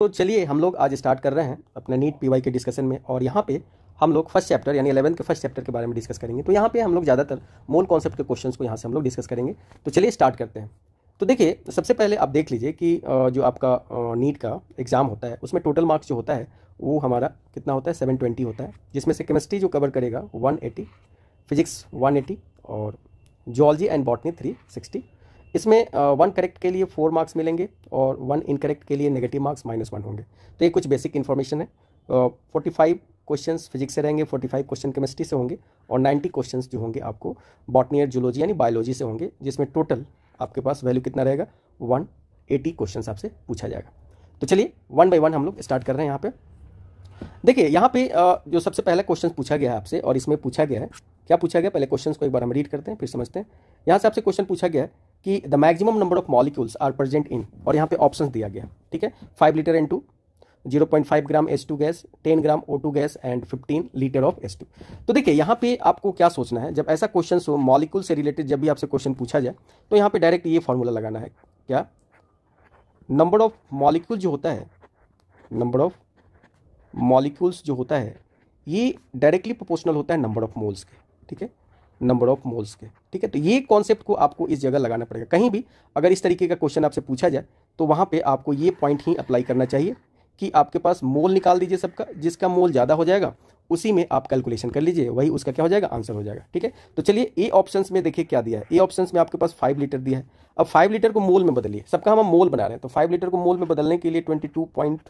तो चलिए हम लोग आज स्टार्ट कर रहे हैं अपने नीट पीवाई के डिस्कशन में और यहाँ पे हम लोग फर्स्ट चैप्टर यानी एलेवंथ के फर्स्ट चैप्टर के बारे में डिस्कस करेंगे तो यहाँ पे हम लोग ज़्यादातर मोल कॉन्सेप्ट के क्वेश्चंस को यहाँ से हम लोग डिस्कस करेंगे तो चलिए स्टार्ट करते हैं तो देखिए सबसे पहले आप देख लीजिए कि जो आपका नीट का एग्ज़ाम होता है उसमें टोटल मार्क्स जो होता है वो हमारा कितना होता है सेवन ट्वेंटी होता है जिसमें से केमिस्ट्री जो कवर करेगा one eighty physics one eighty और zoology and botany three sixty इसमें वन करेक्ट के लिए फोर मार्क्स मिलेंगे और वन इनकरेक्ट के लिए नेगेटिव मार्क्स माइनस वन होंगे तो ये कुछ बेसिक इन्फॉर्मेशन है फोर्टी फाइव क्वेश्चन फिजिक्स से रहेंगे फोर्टी फाइव क्वेश्चन केमिस्ट्री से होंगे और नाइन्टी क्वेश्चन जो होंगे आपको बॉटनी और जूलॉजी यानी बायोलॉजी से होंगे जिसमें टोटल आपके पास वैल्यू कितना रहेगा वन एटी क्वेश्चन आपसे पूछा जाएगा तो चलिए वन बाई वन हम लोग स्टार्ट कर रहे हैं यहाँ पे देखिए यहाँ पे जो सबसे पहला क्वेश्चन पूछा गया है आपसे और इसमें पूछा गया है क्या पूछा गया पहले क्वेश्चन को एक बार हम रीड करते हैं फिर समझते हैं यहाँ से आपसे क्वेश्चन पूछा गया है कि the maximum number of molecules are present in और यहाँ पे ऑप्शन दिया गया ठीक है five litre N two zero point five gram S two gas ten gram O two gas and fifteen litre of S two तो देखिए यहाँ पे आपको क्या सोचना है जब ऐसा क्वेश्चन हो मॉलिक्यूल से रिलेटेड जब भी आपसे क्वेश्चन पूछा जाए तो यहाँ पे डायरेक्ट ये फॉर्मूला लगाना है क्या नंबर ऑफ मॉलिक्यूल जो होता है नंबर ऑफ मॉलिक्यूल्स जो होता है ये डायरेक्टली प्रोपोर्शनल होता है नंबर ऑफ मोल्स के ठीक है नंबर ऑफ मोल्स के ठीक है तो ये कॉन्सेप्ट को आपको इस जगह लगाना पड़ेगा कहीं भी अगर इस तरीके का क्वेश्चन आपसे पूछा जाए तो वहाँ पे आपको ये पॉइंट ही अप्लाई करना चाहिए कि आपके पास मोल निकाल दीजिए सबका जिसका मोल ज़्यादा हो जाएगा उसी में आप कैलकुलेशन कर लीजिए वही उसका क्या हो जाएगा आंसर हो जाएगा ठीक है तो चलिए ए ऑप्शन में देखिए क्या दिया है ए ऑप्शन में आपके पास फाइव लीटर दिया है अब फाइव लीटर को मोल में बदलिए सबका हम मोल बना रहे हैं तो फाइव लीटर को मोल में बदलने के लिए ट्वेंटी टू पॉइंट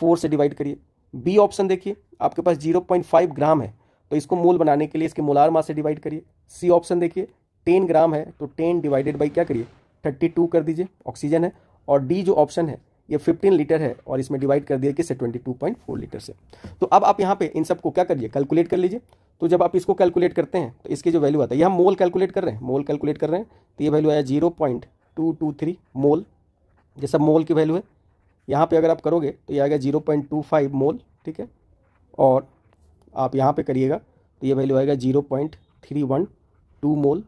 फोर से डिवाइड करिए बी ऑप्शन देखिए आपके पास जीरो पॉइंट फाइव ग्राम है तो इसको मोल बनाने के लिए इसके मोलार मास से डिवाइड करिए सी ऑप्शन देखिए टेन ग्राम है तो टेन डिवाइडेड बाई क्या करिए थर्टी टू कर दीजिए ऑक्सीजन है और डी जो ऑप्शन है ये फिफ्टीन लीटर है और इसमें डिवाइड कर दिया पॉइंट फोर लीटर से तो अब आप यहाँ पे इन सबको क्या करिए कैलकुलेट कर लीजिए तो जब आप इसको कैलकुलेट करते हैं तो इसकी जो वैल्यू आता है ये हम मोल कैलकुलेट कर रहे हैं मोल कैलकुलेट कर रहे हैं तो ये वैल्यू आया zero point two two three mole ये सब मोल की वैल्यू है यहाँ पर अगर आप करोगे तो ये आ गया zero point two five mole ठीक है और आप यहाँ पे करिएगा तो ये वैल्यू आएगा zero point three one two mole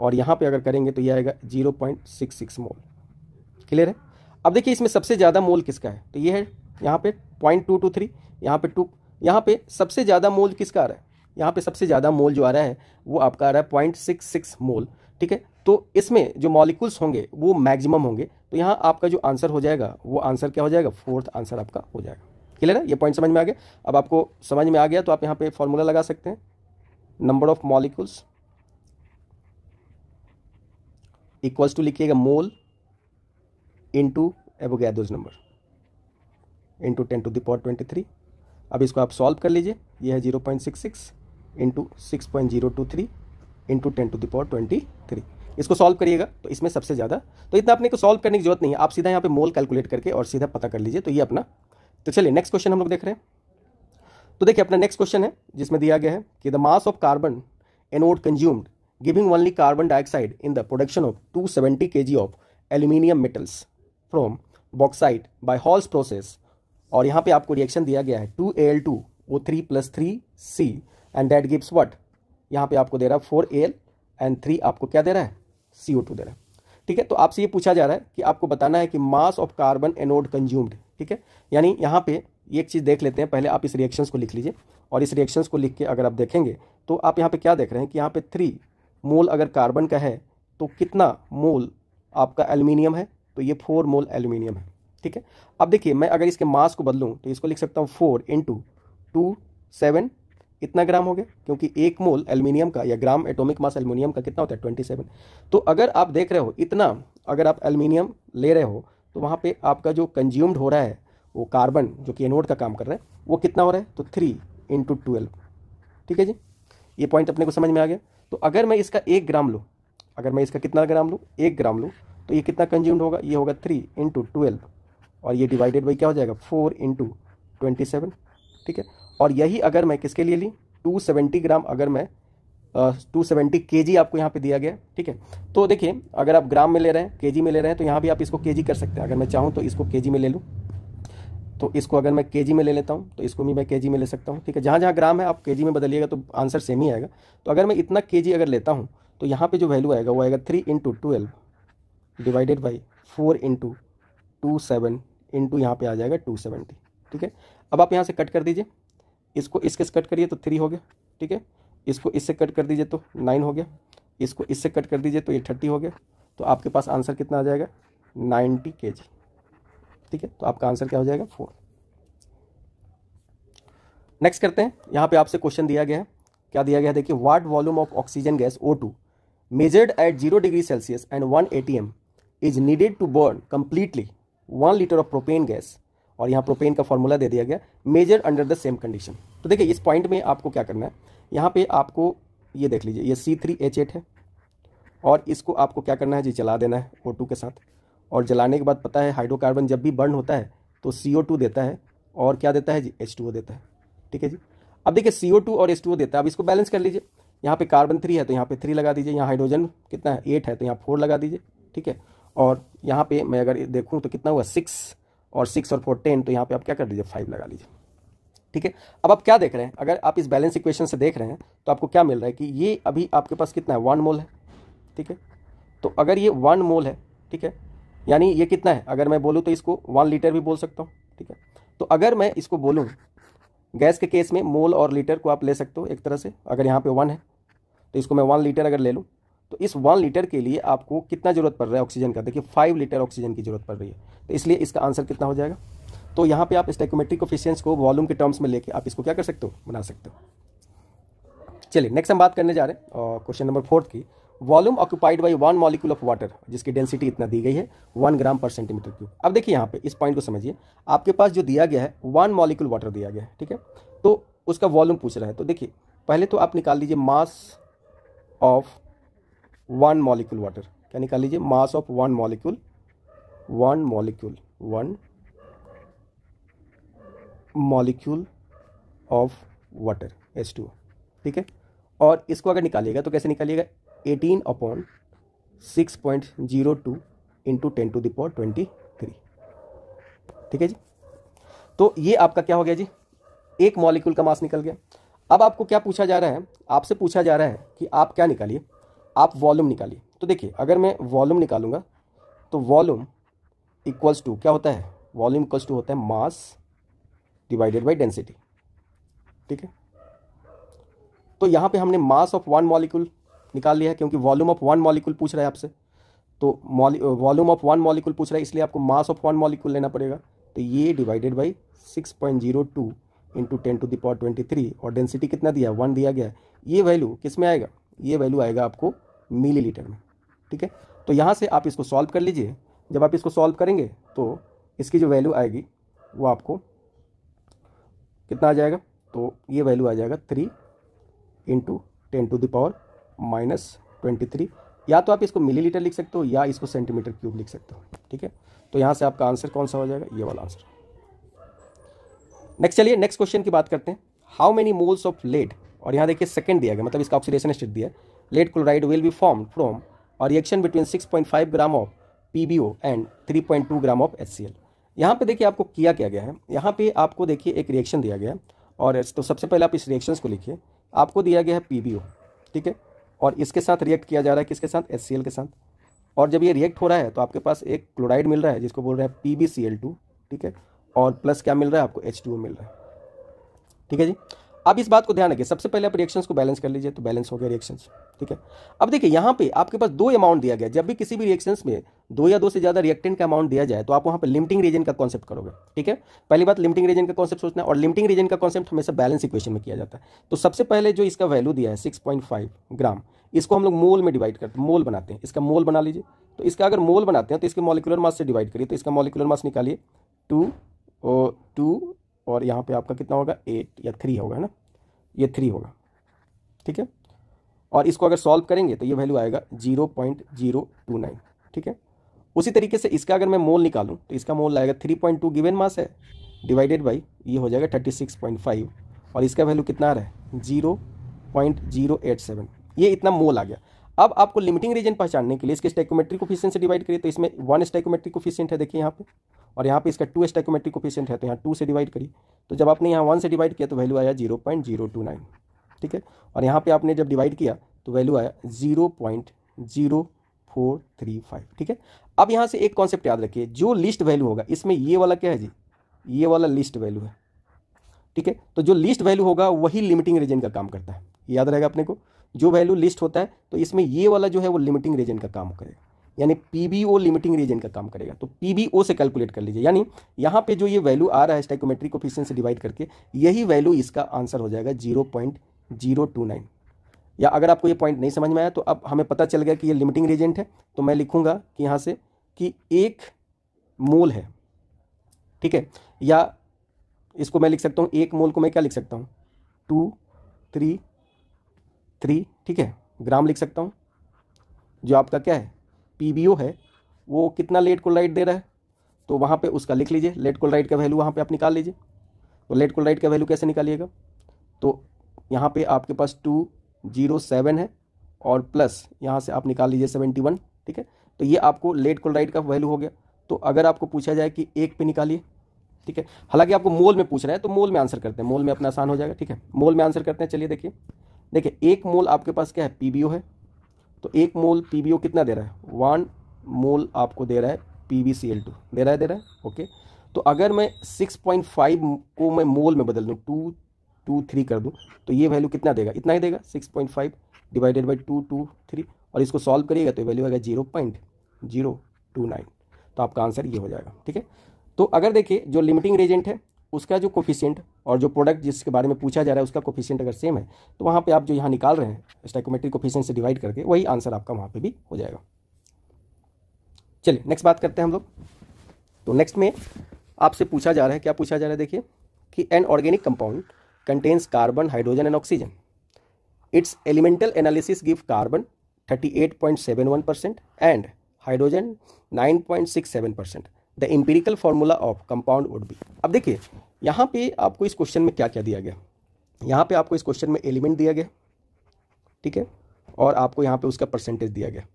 और यहाँ पे अगर करेंगे तो ये आएगा zero point six six mole clear है अब देखिए इसमें सबसे ज़्यादा मोल किसका है तो ये है यहाँ पे पॉइंट टू टू थ्री यहाँ पे टू यहाँ पे सबसे ज़्यादा मोल किसका आ रहा है यहाँ पे सबसे ज़्यादा मोल जो आ रहा है वो आपका आ रहा है पॉइंट सिक्स सिक्स मोल ठीक है तो इसमें जो मॉलिकुल्स होंगे वो मैक्सिमम होंगे तो यहाँ आपका जो आंसर हो जाएगा वो आंसर क्या हो जाएगा फोर्थ आंसर आपका हो जाएगा क्लियर है ये पॉइंट समझ में आ गया अब आपको समझ में आ गया तो आप यहाँ पे फॉर्मूला लगा सकते हैं number of molecules equals to लिखिएगा mole into Avogadro's number into ten to the power twenty three अब इसको आप सॉल्व कर लीजिए ये है zero point six six into six point zero two three into ten to the power twenty three इसको solve करिएगा तो इसमें सबसे ज़्यादा तो इतना अपने को सॉल्व करने की जरूरत नहीं है आप सीधा यहाँ पे मोल कैलकुलेट करके और सीधा पता कर लीजिए तो ये अपना तो चलिए नेक्स्ट क्वेश्चन हम लोग देख रहे हैं तो देखिए अपना नेक्स्ट क्वेश्चन है जिसमें दिया गया है कि the mass of carbon anode consumed giving only carbon dioxide in the production of two seventy K G of aluminium metals from bauxite by Hall's process और यहाँ पे आपको रिएक्शन दिया गया है two A L two O three plus three C and that gives what यहाँ पे आपको दे रहा है four A L and three आपको क्या दे रहा है सी ओ टू दे रहा है ठीक है तो आपसे ये पूछा जा रहा है कि आपको बताना है कि mass of carbon anode consumed ठीक है यानी यहाँ पे एक चीज़ देख लेते हैं पहले आप इस रिएक्शंस को लिख लीजिए और इस रिएक्शंस को लिख के अगर आप देखेंगे तो आप यहाँ पे क्या देख रहे हैं कि यहाँ पे थ्री मोल अगर कार्बन का है तो कितना मोल आपका एल्यूमिनियम है तो ये फोर मोल एल्यूमिनियम है ठीक है अब देखिए मैं अगर इसके मास को बदलूँ तो इसको लिख सकता हूँ फोर इंटू टू सेवन इतना ग्राम हो गया क्योंकि एक मोल एल्यूमिनियम का या ग्राम एटॉमिक मास एल्यूमिनियम का कितना होता है ट्वेंटी सेवन तो अगर आप देख रहे हो इतना अगर आप एल्यूमिनियम ले रहे हो तो वहाँ पे आपका जो कंज्यूम्ड हो रहा है वो कार्बन जो कि एनोड का काम कर रहा है वो कितना हो रहा है तो थ्री इंटू ट्वेल्व ठीक है जी ये पॉइंट अपने को समझ में आ गया तो अगर मैं इसका एक ग्राम लूँ अगर मैं इसका कितना ग्राम लूँ एक ग्राम लूँ तो ये कितना कंज्यूम्ड होगा ये होगा थ्री इंटू ट्वेल्व और ये डिवाइडेड बाई क्या हो जाएगा फोर इंटू ट्वेंटी सेवन ठीक है और यही अगर मैं किसके लिए ली टू सेवेंटी ग्राम अगर मैं टू सेवेंटी के जी आपको यहाँ पे दिया गया ठीक है तो देखिए अगर आप ग्राम में ले रहे हैं के जी में ले रहे हैं तो यहाँ भी आप इसको के जी कर सकते हैं अगर मैं चाहूँ तो इसको के जी में ले लूँ तो इसको अगर मैं के जी में ले लेता हूँ तो इसको भी मैं के जी में ले सकता हूँ ठीक है जहाँ जहाँ ग्राम है आप के जी में बदलिएगा तो आंसर सेम ही आएगा तो अगर मैं इतना के जी अगर लेता हूँ तो यहाँ पर जो वैल्यू आएगा वो आएगा three into twelve divided by four into two seven into यहाँ पर आ जाएगा टू सेवेंटी ठीक है अब आप यहाँ से कट कर दीजिए इसको इसके कट करिए तो थ्री हो गया ठीक है इसको इससे कट कर दीजिए तो नाइन हो गया इसको इससे कट कर दीजिए तो ये थर्टी हो गया तो आपके पास आंसर कितना आ जाएगा नाइन्टी के जी ठीक है तो आपका आंसर क्या हो जाएगा फोर नेक्स्ट करते हैं यहाँ पे आपसे क्वेश्चन दिया गया है क्या दिया गया है देखिए what volume of oxygen gas O two measured at zero degree Celsius and one A T M is needed to burn completely one litre of propane gas और यहाँ प्रोपेन का फॉर्मूला दे दिया गया measure under the same condition तो देखिए इस point में आपको क्या करना है यहाँ पे आपको ये देख लीजिए ये सी थ्री एच एट है और इसको आपको क्या करना है जी जला देना है ओ टू के साथ और जलाने के बाद पता है हाइड्रोकार्बन जब भी बर्न होता है तो सी ओ टू देता है और क्या देता है जी एच टू ओ देता है ठीक है जी अब देखिए सी ओ टू और एच टू ओ देता है अब इसको बैलेंस कर लीजिए यहाँ पर कार्बन थ्री है तो यहाँ पर थ्री लगा दीजिए यहाँ हाइड्रोजन कितना है एट है तो यहाँ फोर लगा दीजिए ठीक है और यहाँ पर मैं अगर देखूँ तो कितना हुआ सिक्स और सिक्स और फोर टेन तो यहाँ पे आप क्या कर लीजिए फाइव लगा लीजिए ठीक है अब आप क्या देख रहे हैं अगर आप इस बैलेंस इक्वेशन से देख रहे हैं तो आपको क्या मिल रहा है कि ये अभी आपके पास कितना है वन मोल है ठीक है तो अगर ये वन मोल है ठीक है यानी ये कितना है अगर मैं बोलूँ तो इसको वन लीटर भी बोल सकता हूँ ठीक है तो अगर मैं इसको बोलूँ गैस के केस में मोल और लीटर को आप ले सकते हो एक तरह से अगर यहाँ पे वन है तो इसको मैं वन लीटर अगर ले लूँ तो इस वन लीटर के लिए आपको कितना ज़रूरत पड़ रहा है ऑक्सीजन का देखिए फाइव लीटर ऑक्सीजन की ज़रूरत पड़ रही है तो इसलिए इसका आंसर कितना हो जाएगा तो यहाँ पे आप स्टेकोमेट्रिक ऑफिशियंस को वॉल्यूम के टर्म्स में लेके आप इसको क्या कर सकते हो बना सकते हो चलिए नेक्स्ट हम बात करने जा रहे हैं क्वेश्चन नंबर फोर्थ की volume occupied by one molecule of water जिसकी डेंसिटी इतना दी गई है वन ग्राम पर सेंटीमीटर क्यूब अब देखिए यहाँ पे इस पॉइंट को समझिए आपके पास जो दिया गया है वन मॉलिक्यूल वाटर दिया गया है ठीक है तो उसका वॉल्यूम पूछ रहा है तो देखिए पहले तो आप निकाल लीजिए mass of one molecule water क्या निकाल लीजिए mass of one molecule one molecule one molecule of water S two ठीक है और इसको अगर निकालिएगा तो कैसे निकालिएगा eighteen upon six point zero two into ten to the power twenty three ठीक है जी तो ये आपका क्या हो गया जी एक मॉलिक्यूल का मास निकल गया अब आपको क्या पूछा जा रहा है आपसे पूछा जा रहा है कि आप क्या निकालिए आप वॉल्यूम निकालिए तो देखिए अगर मैं वॉल्यूम निकालूंगा तो वॉल्यूम इक्वल्स टू क्या होता है वॉल्यूम इक्वल्स टू होता है मास डिवाइडेड बाई डेंसिटी ठीक है तो यहाँ पे हमने मास ऑफ वन मॉलिक्यूल निकाल लिया है क्योंकि वॉल्यूम ऑफ वन मॉलिक्यूल पूछ रहा है आपसे तो वॉल्यूम ऑफ वन मॉलिक्यूल पूछ रहा है इसलिए आपको मास ऑफ वन मॉलिक्यूल लेना पड़ेगा तो ये divided by six point zero two into ten to the power twenty three और डेंसिटी कितना दिया वन दिया गया ये वैल्यू किस में आएगा ये वैल्यू आएगा आपको मिलीलीटर में ठीक है तो यहाँ से आप इसको सॉल्व कर लीजिए जब आप इसको सॉल्व करेंगे तो इसकी जो वैल्यू आएगी वो आपको कितना आ जाएगा तो ये वैल्यू आ जाएगा three into ten to the power minus twenty three या तो आप इसको मिलीलीटर लिख सकते हो या इसको सेंटीमीटर क्यूब लिख सकते हो ठीक है तो यहाँ से आपका आंसर कौन सा हो जाएगा ये वाला आंसर नेक्स्ट चलिए नेक्स्ट क्वेश्चन की बात करते हैं how many moles of lead और यहाँ देखिए सेकंड दिया गया मतलब इसका ऑक्सीडेशन स्टेट दिया है lead chloride will be formed from a reaction between 6.5 gram of PbO and 3.2 gram of HCl. यहाँ पे देखिए आपको किया क्या गया है यहाँ पे आपको देखिए एक रिएक्शन दिया गया है और तो सबसे पहले आप इस रिएक्शंस को लिखिए आपको दिया गया है पी ठीक है और इसके साथ रिएक्ट किया जा रहा है किसके साथ एच के साथ और जब ये रिएक्ट हो रहा है तो आपके पास एक क्लोराइड मिल रहा है जिसको बोल रहे हैं पी ठीक है और प्लस क्या मिल रहा है आपको एच मिल रहा है ठीक है जी अब इस बात को ध्यान रखिए सबसे पहले आप रिएक्शन को बैलेंस कर लीजिए तो बैलेंस हो गया रिएक्शन ठीक है अब देखिए यहाँ पे आपके पास दो अमाउंट दिया गया जब भी किसी भी रिएक्शन में दो या दो से ज़्यादा रिएक्टेंट का अमाउंट दिया जाए तो आप वहाँ पर लिमिटिंग रीजन का कॉन्सेप्ट करोगे ठीक है पहली बात लिमिटिंग रीजन का कॉन्सेप्ट सोचना और लिमिटिंग रीजन का कॉन्सेप्ट हमेशा बैलेंस इक्वेशन में किया जाता है तो सबसे पहले जो इसका वैल्यू दिया है सिक्स ग्राम इसको हम लोग मोल में डिवाइड करते हैं मोल बनाते हैं इसका मोल बना लीजिए तो इसका अगर मोल बनाते हैं तो इसके मॉलिकुलर मास से डिवाइड करिए तो इसका मॉलिकुलर मास निकालिए टू टू और यहाँ पे आपका कितना होगा एट या थ्री होगा है ना ये थ्री होगा ठीक है और इसको अगर सॉल्व करेंगे तो ये वैल्यू आएगा zero point zero two nine ठीक है उसी तरीके से इसका अगर मैं मोल निकालूँ तो इसका मोल आएगा three point two given mass है डिवाइडेड बाई ये हो जाएगा थर्टी सिक्स पॉइंट फाइव और इसका वैल्यू कितना आ रहा है zero point zero eight seven ये इतना मोल आ गया अब आपको लिमिटिंग रीजन पहचानने के लिए इसके स्टेकोमेट्रिक कोफिशियंट से डिवाइड करिए तो इसमें वन स्टेकोमेट्रिक कोफिशियंट है देखिए यहाँ पे और यहाँ पे इसका टू स्टैकोमेट्रिक कोफिशियंट है तो यहाँ टू से डिवाइड करी तो जब आपने यहाँ वन से डिवाइड किया तो वैल्यू आया zero point zero two nine ठीक है और यहाँ पे आपने जब डिवाइड किया तो वैल्यू आया zero point zero four three five ठीक है अब यहाँ से एक कॉन्सेप्ट याद रखिए जो लिस्ट वैल्यू होगा इसमें ये वाला क्या है जी ये वाला लिस्ट वैल्यू है ठीक है तो जो लिस्ट वैल्यू होगा वही लिमिटिंग रीजन का काम करता है याद रहेगा अपने को जो वैल्यू लिस्ट होता है तो इसमें ये वाला जो है वो लिमिटिंग रीजन का काम करेगा यानी पीबीओ लिमिटिंग रीजन का काम करेगा तो पीबीओ से कैलकुलेट कर लीजिए यानी यहाँ पे जो ये वैल्यू आ रहा है स्टाइकोमेट्रिक कोफिशियन से डिवाइड करके यही वैल्यू इसका आंसर हो जाएगा zero point zero two nine या अगर आपको ये पॉइंट नहीं समझ में आया तो अब हमें पता चल गया कि ये लिमिटिंग रेजेंट है तो मैं लिखूंगा कि यहाँ से कि एक मोल है ठीक है या इसको मैं लिख सकता हूँ एक मोल को मैं क्या लिख सकता हूँ टू थ्री थ्री ठीक है ग्राम लिख सकता हूँ जो आपका क्या है पी है वो कितना लेट राइट दे रहा है तो वहाँ पे उसका लिख लीजिए लेट राइट का वैल्यू वहाँ पे आप निकाल लीजिए तो लेट राइट का वैल्यू कैसे निकालिएगा तो यहाँ पे आपके पास टू जीरो सेवन है और प्लस यहाँ से आप निकाल लीजिए सेवेंटी वन ठीक है तो ये आपको लेट राइट का वैल्यू हो गया तो अगर आपको पूछा जाए कि एक पे निकालिए ठीक है हालांकि आपको मोल में पूछ रहा है तो मोल में आंसर करते हैं मोल में अपना आसान हो जाएगा ठीक है मोल में आंसर करते हैं चलिए देखिए देखिए एक मोल आपके पास क्या है पी है तो एक मोल पी कितना दे रहा है वन मोल आपको दे रहा है P B C L two दे रहा है दे रहा है ओके तो अगर मैं सिक्स पॉइंट फाइव को मैं मोल में बदल दूँ टू टू थ्री कर दूँ तो ये वैल्यू कितना देगा इतना ही देगा six point five divided by two two three और इसको सॉल्व करिएगा तो वैल्यू आएगा zero point zero two nine तो आपका आंसर ये हो जाएगा ठीक है तो अगर देखिए जो लिमिटिंग रेजेंट है उसका जो कोफिशियंट और जो प्रोडक्ट जिसके बारे में पूछा जा रहा है उसका कोफिशियंट अगर सेम है तो वहाँ पे आप जो यहाँ निकाल रहे हैं स्टाइकोमेट्रिक कोफिशियंट से डिवाइड करके वही आंसर आपका वहाँ पे भी हो जाएगा चलिए नेक्स्ट बात करते हैं हम लोग तो नेक्स्ट में आपसे पूछा जा रहा है क्या पूछा जा रहा है देखिए कि an organic compound contains carbon hydrogen and oxygen its elemental analysis give carbon 38.71 percent and hydrogen 9.67 percent the empirical formula of compound would be अब देखिए यहाँ पे आपको इस क्वेश्चन में क्या क्या दिया गया यहाँ पे आपको इस क्वेश्चन में एलिमेंट दिया गया ठीक है और आपको यहाँ पे उसका परसेंटेज दिया गया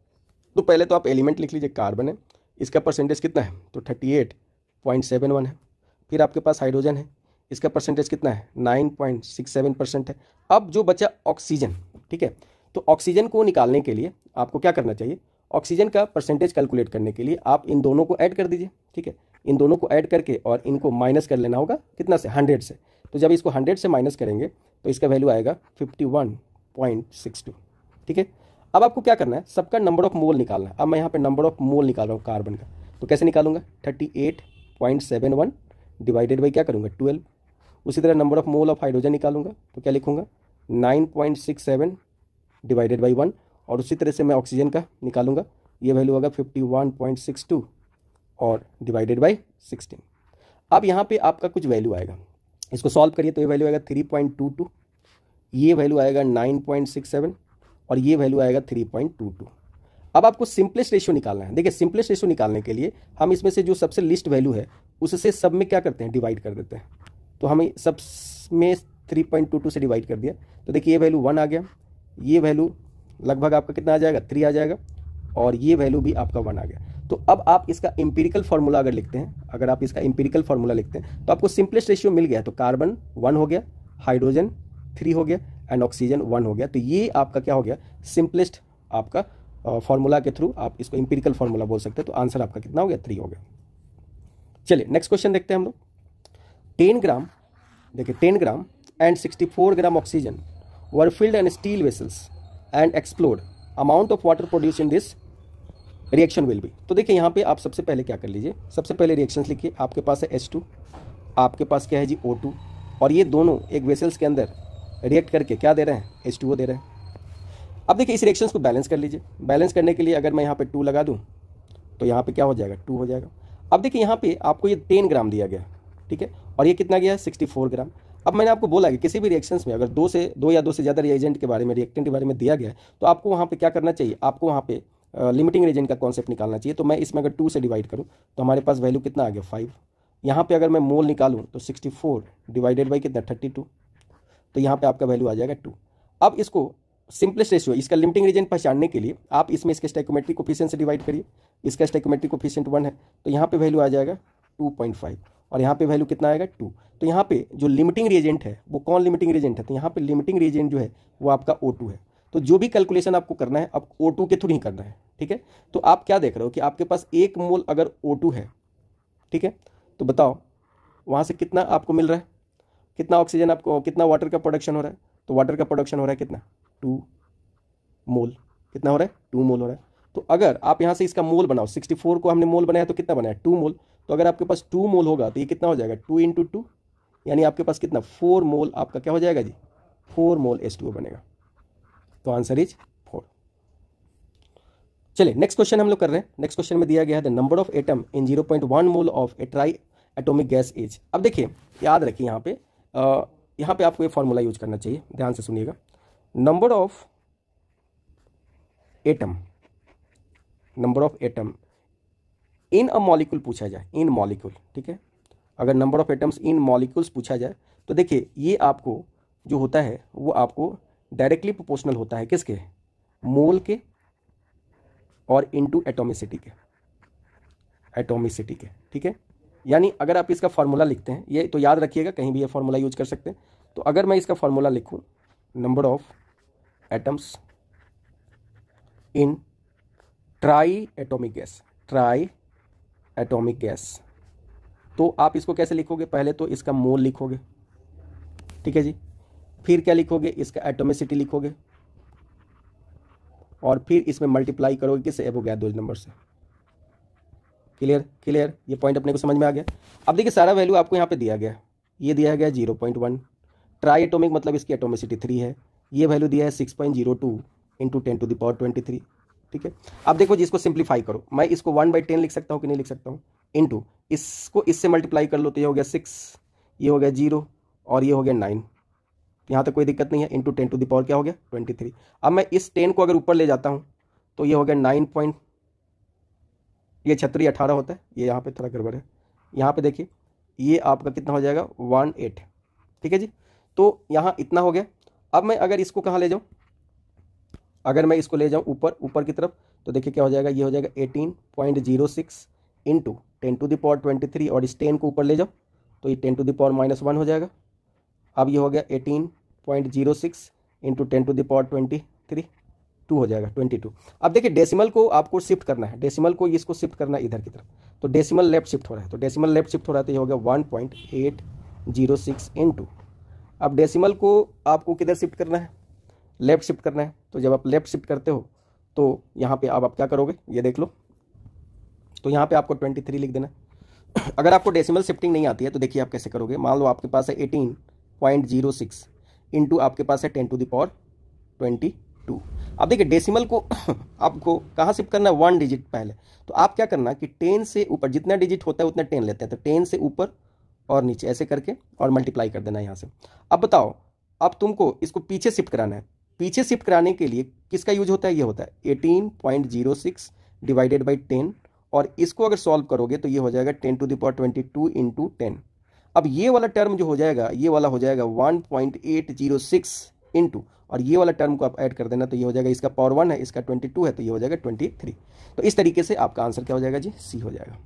तो पहले तो आप एलिमेंट लिख लीजिए कार्बन है इसका परसेंटेज कितना है तो thirty eight point seven one है फिर आपके पास हाइड्रोजन है इसका परसेंटेज कितना है nine point six seven percent है अब जो बचा ऑक्सीजन ठीक है तो ऑक्सीजन को निकालने के लिए आपको क्या करना चाहिए ऑक्सीजन का परसेंटेज कैलकुलेट करने के लिए आप इन दोनों को ऐड कर दीजिए ठीक है इन दोनों को ऐड करके और इनको माइनस कर लेना होगा कितना से हंड्रेड से तो जब इसको हंड्रेड से माइनस करेंगे तो इसका वैल्यू आएगा fifty one point six two ठीक है अब आपको क्या करना है सबका नंबर ऑफ मोल निकालना है अब मैं यहाँ पे नंबर ऑफ मोल निकाल रहा हूँ कार्बन का तो कैसे निकालूंगा thirty eight point seven one divided by क्या करूँगा ट्वेल्व उसी तरह number of mole of hydrogen निकालूंगा तो क्या लिखूंगा nine point six seven divided by one और उसी तरह से मैं ऑक्सीजन का निकालूंगा ये वैल्यू होगा fifty one point six two और डिवाइडेड बाई सिक्सटीन अब यहाँ पे आपका कुछ वैल्यू आएगा इसको सॉल्व करिए तो ये वैल्यू आएगा थ्री पॉइंट टू टू ये वैल्यू आएगा नाइन पॉइंट सिक्स सेवन और ये वैल्यू आएगा थ्री पॉइंट टू टू अब आपको सिंपलेस्ट रेशियो निकालना है देखिए सिंपलेस्ट रेशियो निकालने के लिए हम इसमें से जो सबसे लिस्ट वैल्यू है उससे सब में क्या करते हैं डिवाइड कर देते हैं तो हमें सब में थ्री पॉइंट टू टू से डिवाइड कर दिया तो देखिए ये वैल्यू वन आ गया ये वैल्यू लगभग आपका कितना आ जाएगा थ्री आ जाएगा और ये वैल्यू भी आपका वन आ गया तो अब आप इसका इंपेरिकल फार्मूला अगर लिखते हैं अगर आप इसका इंपेरिकल फार्मूला लिखते हैं तो आपको सिंपलेस्ट रेशियो मिल गया तो कार्बन वन हो गया हाइड्रोजन थ्री हो गया एंड ऑक्सीजन वन हो गया तो ये आपका क्या हो गया सिंपलेस्ट आपका फार्मूला के थ्रू आप इसको इंपेरिकल फार्मूला बोल सकते हैं तो आंसर आपका कितना हो गया थ्री हो गया चलिए नेक्स्ट क्वेश्चन देखते हैं हम लोग टेन ग्राम देखिए ten gram and sixty four gram oxygen were filled and steel vessels and exploded amount of water produce in this reaction will be तो देखिए यहाँ पे आप सबसे पहले क्या कर लीजिए सबसे पहले रिएक्शंस लिखिए आपके पास है एच टू आपके पास क्या है जी ओ टू और ये दोनों एक वेसल्स के अंदर रिएक्ट करके क्या दे रहे हैं एच टू ओ दे रहे हैं अब देखिए इस रिएक्शंस को बैलेंस कर लीजिए बैलेंस करने के लिए अगर मैं यहाँ पर टू लगा दूँ तो यहाँ पर क्या हो जाएगा टू हो जाएगा अब देखिए यहाँ पर आपको ये टेन ग्राम दिया गया ठीक है और ये कितना गया है सिक्सटी फोर ग्राम अब मैंने आपको बोला कि किसी भी रिएक्शंस में अगर दो से दो या दो से ज़्यादा रिएजेंट के बारे में रिएक्टेंट के बारे में दिया गया है तो आपको वहाँ पे क्या करना चाहिए आपको वहाँ पे लिमिटिंग रिएजेंट का कॉन्सेप्ट निकालना चाहिए तो मैं इसमें अगर टू से डिवाइड करूँ तो हमारे पास वैल्यू कितना आ गया फाइव यहाँ पर अगर मैं मोल निकालूँ तो सिक्सटी फोर डिवाइडेड बाई कितना थर्टी टू तो यहाँ पर आपका वैल्यू आ जाएगा टू अब इसको सिंपलेस्ट रेशियो इसका लिमिटिंग रीजन पहचानने के लिए आप इसमें इसके स्टेकोमेट्रिक ओफिशियन से डिवाइड करिए इसका स्टेकोमेट्रिक कोफिशियंट वन है तो यहाँ पे वैल्यू आ जाएगा टू पॉइंट फाइव और यहाँ पे वैल्यू कितना आएगा टू तो यहाँ पे जो लिमिटिंग रेजेंट है वो कौन लिमिटिंग रिएजेंट है तो यहाँ पे लिमिटिंग रिएजेंट जो है वो आपका ओ है तो जो भी कैलकुलेशन आपको करना है आप ओ के थ्रू ही करना है ठीक है तो आप क्या देख रहे हो कि आपके पास एक मोल अगर ओ है ठीक है तो बताओ वहाँ से कितना आपको मिल रहा है कितना ऑक्सीजन आपको कितना वाटर का प्रोडक्शन हो रहा है तो वाटर का प्रोडक्शन हो रहा है कितना टू मोल कितना हो रहा है टू मोल हो रहा है तो अगर आप यहाँ से इसका मोल बनाओ 64 को हमने मोल बनाया तो कितना बनाया टू मोल तो अगर आपके पास टू मोल होगा तो ये कितना हो जाएगा टू इंटू टू यानी आपके पास कितना फोर मोल आपका क्या हो जाएगा जी फोर मोल एस टू बनेगा तो आंसर इज फोर चलिए नेक्स्ट क्वेश्चन हम लोग कर रहे हैं नेक्स्ट क्वेश्चन में दिया गया है number of atom in zero point one mole of a triatomic gas as अब देखिए याद रखिए यहाँ पे यहाँ पे आपको ये फॉर्मूला यूज करना चाहिए ध्यान से सुनिएगा number of atom number of atom in a molecule पूछा जाए इन मॉलिक्यूल ठीक है अगर number of atoms in molecules पूछा जाए तो देखिए ये आपको जो होता है वो आपको डायरेक्टली प्रोपोर्शनल होता है किसके मोल के और इनटू एटोमिसिटी के एटोमिसिटी के ठीक है यानी अगर आप इसका फार्मूला लिखते हैं ये तो याद रखिएगा कहीं भी ये फार्मूला यूज कर सकते हैं तो अगर मैं इसका फार्मूला लिखूँ number of atoms in triatomic gas triatomic gas तो आप इसको कैसे लिखोगे पहले तो इसका मोल लिखोगे ठीक है जी फिर क्या लिखोगे इसका एटोमिसिटी लिखोगे और फिर इसमें मल्टीप्लाई करोगे किस किससे एवोगैडोज नंबर से क्लियर क्लियर ये पॉइंट अपने को समझ में आ गया अब देखिए सारा वैल्यू आपको यहाँ पे दिया गया ये दिया गया zero point one triatomic मतलब इसकी एटोमिसिटी थ्री है ये वैल्यू दिया है six point zero two into ten to the power twenty three ठीक है अब देखो जी इसको सिंप्लीफाई करो मैं इसको वन बाई टेन लिख सकता हूँ कि नहीं लिख सकता हूँ इंटू इसको इससे मल्टीप्लाई कर लो तो ये हो गया सिक्स ये हो गया जीरो और ये हो गया नाइन तो यहाँ तक कोई दिक्कत नहीं है इंटू टेन टू दावर क्या हो गया ट्वेंटी थ्री अब मैं इस टेन को अगर ऊपर ले जाता हूँ तो ये हो गया नाइन पॉइंट ये छत्री अठारह होता है ये यहाँ पे थोड़ा गड़बड़ है यहाँ पे देखिए ये आपका कितना हो जाएगा वन एट ठीक है जी तो यहाँ इतना हो गया अब मैं अगर इसको कहाँ ले जाऊँ अगर मैं इसको ले जाऊँ ऊपर ऊपर की तरफ तो देखिए क्या हो जाएगा ये हो जाएगा eighteen point zero six into ten to the power twenty three और इस टेन को ऊपर ले जाओ तो ये ten to the power minus one हो जाएगा अब ये हो गया eighteen point zero six into ten to the power twenty three two हो जाएगा ट्वेंटी टू अब देखिए डेसिमल को आपको शिफ्ट करना है डेसिमल को इसको शिफ्ट करना है इधर की तरफ तो डेसिमल लेफ्ट शिफ्ट हो रहा है तो डेसिमल लेफ्ट शिफ्ट हो रहा है तो ये हो गया one point eight zero six into अब डेसिमल को आपको किधर शिफ्ट करना है लेफ्ट शिफ्ट करना है तो जब आप लेफ़्ट शिफ्ट करते हो तो यहाँ पे आप, आप क्या करोगे ये देख लो तो यहाँ पे आपको 23 लिख देना अगर आपको डेसिमल शिफ्टिंग नहीं आती है तो देखिए आप कैसे करोगे मान लो आपके पास है eighteen point zero six into आपके पास है ten to the power twenty two अब देखिए डेसिमल को आपको कहाँ शिफ्ट करना है वन डिजिट पहले तो आप क्या करना कि टेन से ऊपर जितना डिजिट होता है उतना टेन लेते हैं तो टेन से ऊपर और नीचे ऐसे करके और मल्टीप्लाई कर देना है यहाँ से अब बताओ अब तुमको इसको पीछे शिफ्ट कराना है पीछे शिफ्ट कराने के लिए किसका यूज होता है ये होता है eighteen point zero six divided by ten और इसको अगर सॉल्व करोगे तो ये हो जाएगा ten to the power twenty two into ten अब ये वाला टर्म जो हो जाएगा ये वाला हो जाएगा one point eight zero six into और ये वाला टर्म को आप ऐड कर देना तो ये हो जाएगा इसका पावर वन है इसका ट्वेंटी टू है तो ये हो जाएगा ट्वेंटी थ्री तो इस तरीके से आपका आंसर क्या हो जाएगा जी सी हो जाएगा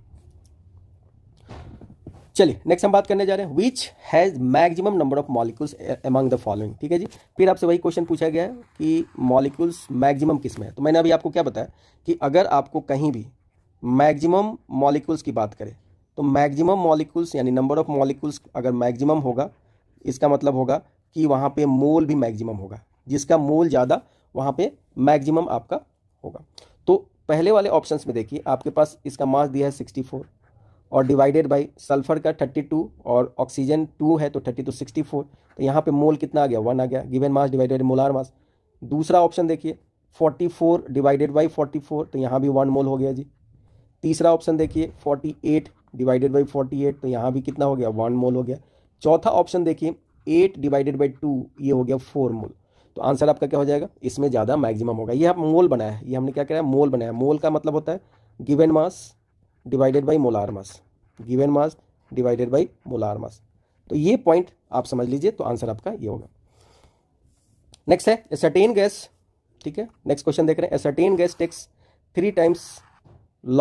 चलिए नेक्स्ट हम बात करने जा रहे हैं which has maximum number of molecules among the following ठीक है जी फिर आपसे वही क्वेश्चन पूछा गया है कि मॉलिक्यूल्स मैक्सिमम किस में है तो मैंने अभी आपको क्या बताया कि अगर आपको कहीं भी मैक्सिमम मॉलिक्यूल्स की बात करें तो मैक्सिमम मॉलिक्यूल्स यानी नंबर ऑफ मॉलिक्यूल्स अगर मैक्सिमम होगा इसका मतलब होगा कि वहाँ पे मोल भी मैक्सिमम होगा जिसका मोल ज़्यादा वहाँ पे मैक्सिमम आपका होगा तो पहले वाले ऑप्शंस में देखिए आपके पास इसका मास दिया है सिक्सटी फोर और डिवाइडेड बाई सल्फर का थर्टी टू और ऑक्सीजन टू है तो थर्टी टू सिक्सटी फोर तो यहाँ पे मोल कितना आ गया वन आ गया given mass divided molar mass दूसरा ऑप्शन देखिए forty four divided by forty four तो यहाँ भी वन मोल हो गया जी तीसरा ऑप्शन देखिए forty eight divided by forty eight तो यहाँ भी कितना हो गया वन मोल हो गया चौथा ऑप्शन देखिए एट डिवाइडेड बाई टू ये हो गया फोर मोल तो आंसर आपका क्या हो जाएगा इसमें ज़्यादा मैक्सिमम होगा ये आप मोल बनाया है ये हमने क्या है मोल बनाया मोल का मतलब होता है given mass divided by molar mass given mass divided by molar mass तो ये पॉइंट आप समझ लीजिए तो आंसर आपका ये होगा नेक्स्ट है एसर्टेन गैस ठीक है नेक्स्ट क्वेश्चन देख रहे हैं a certain gas takes three times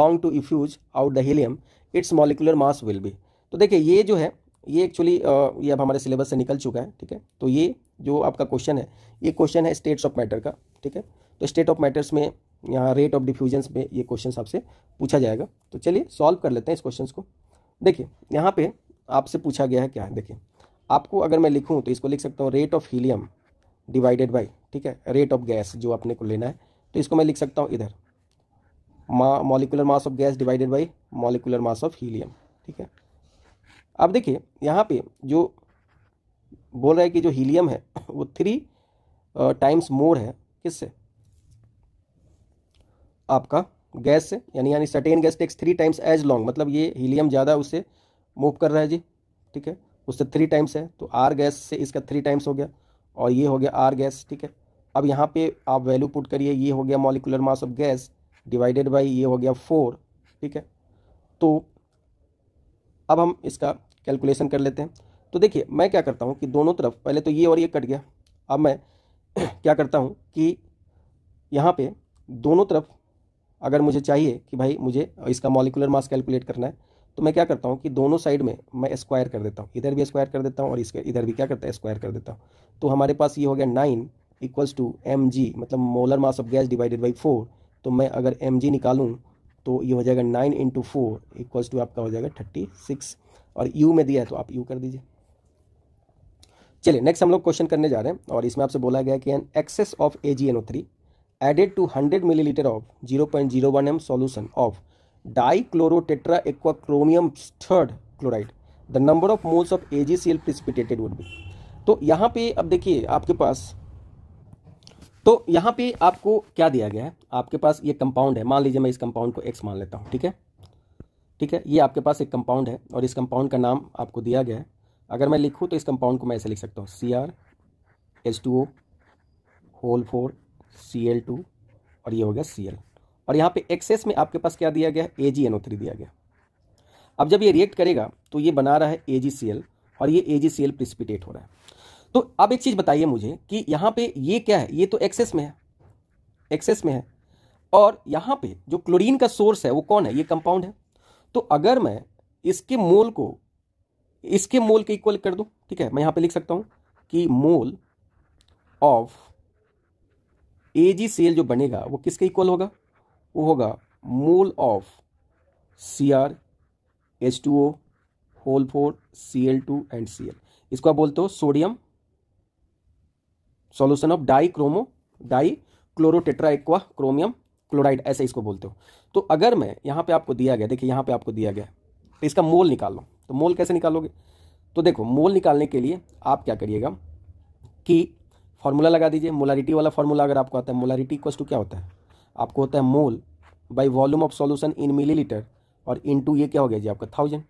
long to effuse out the helium its molecular mass will be तो देखिए ये जो है ये एक्चुअली ये अब हमारे सिलेबस से निकल चुका है ठीक है तो ये जो आपका क्वेश्चन है ये क्वेश्चन है स्टेट्स ऑफ मैटर का ठीक है तो स्टेट ऑफ मैटर्स में यहाँ रेट ऑफ डिफ्यूजन्स में ये क्वेश्चन आपसे पूछा जाएगा तो चलिए सॉल्व कर लेते हैं इस क्वेश्चन को देखिए यहाँ पे आपसे पूछा गया है क्या है देखिए आपको अगर मैं लिखूँ तो इसको लिख सकता हूँ rate of helium divided by ठीक है रेट ऑफ गैस जो अपने को लेना है तो इसको मैं लिख सकता हूँ इधर मा molecular mass of gas divided by molecular mass of helium ठीक है अब देखिए यहाँ पे जो बोल रहा है कि जो हीलियम है वो थ्री टाइम्स मोर है किससे आपका गैस से यानी यानी certain gas takes three times as long मतलब ये हीलियम ज़्यादा उससे मूव कर रहा है जी ठीक है उससे थ्री टाइम्स है तो आर गैस से इसका थ्री टाइम्स हो गया और ये हो गया आर गैस ठीक है अब यहाँ पे आप वैल्यू पुट करिए ये हो गया molecular mass of gas divided by ये हो गया फोर ठीक है तो अब हम इसका कैलकुलेशन कर लेते हैं तो देखिए मैं क्या करता हूँ कि दोनों तरफ पहले तो ये और ये कट गया अब मैं क्या करता हूँ कि यहाँ पर दोनों तरफ अगर मुझे चाहिए कि भाई मुझे इसका मॉलिकुलर मास कैलकुलेट करना है तो मैं क्या करता हूँ कि दोनों साइड में मैं स्क्वायर कर देता हूँ इधर भी स्क्वायर कर देता हूँ और इसके इधर भी क्या करता है स्क्वायर कर देता हूँ तो हमारे पास ये हो गया nine equals to M G मतलब molar mass of gas divided by four तो मैं अगर एम जी निकालूँ तो ये हो जाएगा nine into four equals to आपका हो जाएगा थर्टी सिक्स और यू में दिया है तो आप यू कर दीजिए चलिए नेक्स्ट हम लोग क्वेश्चन करने जा रहे हैं और इसमें आपसे बोला गया कि an excess of A G N O three point zero 100 M of 0.01 di chlorotetra aqua chromium third chloride the number of moles of A G C L precipitated would be तो यहाँ पे अब देखिए आपके पास तो यहाँ पे आपको क्या दिया गया है आपके पास ये कंपाउंड है मान लीजिए मैं इस कंपाउंड को एक्स मान लेता हूँ ठीक है ठीक है ये आपके पास एक कंपाउंड है और इस कंपाउंड का नाम आपको दिया गया है अगर मैं लिखूँ तो इस कंपाउंड को मैं ऐसे लिख सकता हूँ C R H two O whole four C L two और ये हो गया सी एल और यहाँ पे एक्सेस में आपके पास क्या दिया गया ए जी एन ओ थ्री दिया गया अब जब ये रिएक्ट करेगा तो ये बना रहा है ए जी सी एल और ये A G C L precipitate हो रहा है तो अब एक चीज़ बताइए मुझे कि यहाँ पे ये क्या है ये तो एक्सेस में है एक्सेस में है और यहाँ पे जो क्लोरीन का सोर्स है वो कौन है ये कंपाउंड है तो अगर मैं इसके मोल को इसके मोल के इक्वल कर दूँ ठीक है मैं यहाँ पे लिख सकता हूँ कि मोल ऑफ ए जी सेल जो बनेगा वो किसके इक्वल होगा वो होगा mole of C R H two O whole four C L two and C L इसको आप बोलते हो sodium solution of di chromo di chlorotetra aqua chromium chloride ऐसे इसको बोलते हो तो अगर मैं यहाँ पे आपको दिया गया देखिए यहाँ पे आपको दिया गया तो इसका मोल निकाल लो तो मोल कैसे निकालोगे तो देखो मोल निकालने के लिए आप क्या करिएगा कि फॉर्मूला लगा दीजिए मोलारिटी वाला फॉर्मूला अगर आपको आता है मोलारिटी इक्व टू क्या होता है आपको होता है mole by volume of solution in milli और इन टू ये क्या हो गया जी आपका थाउजेंड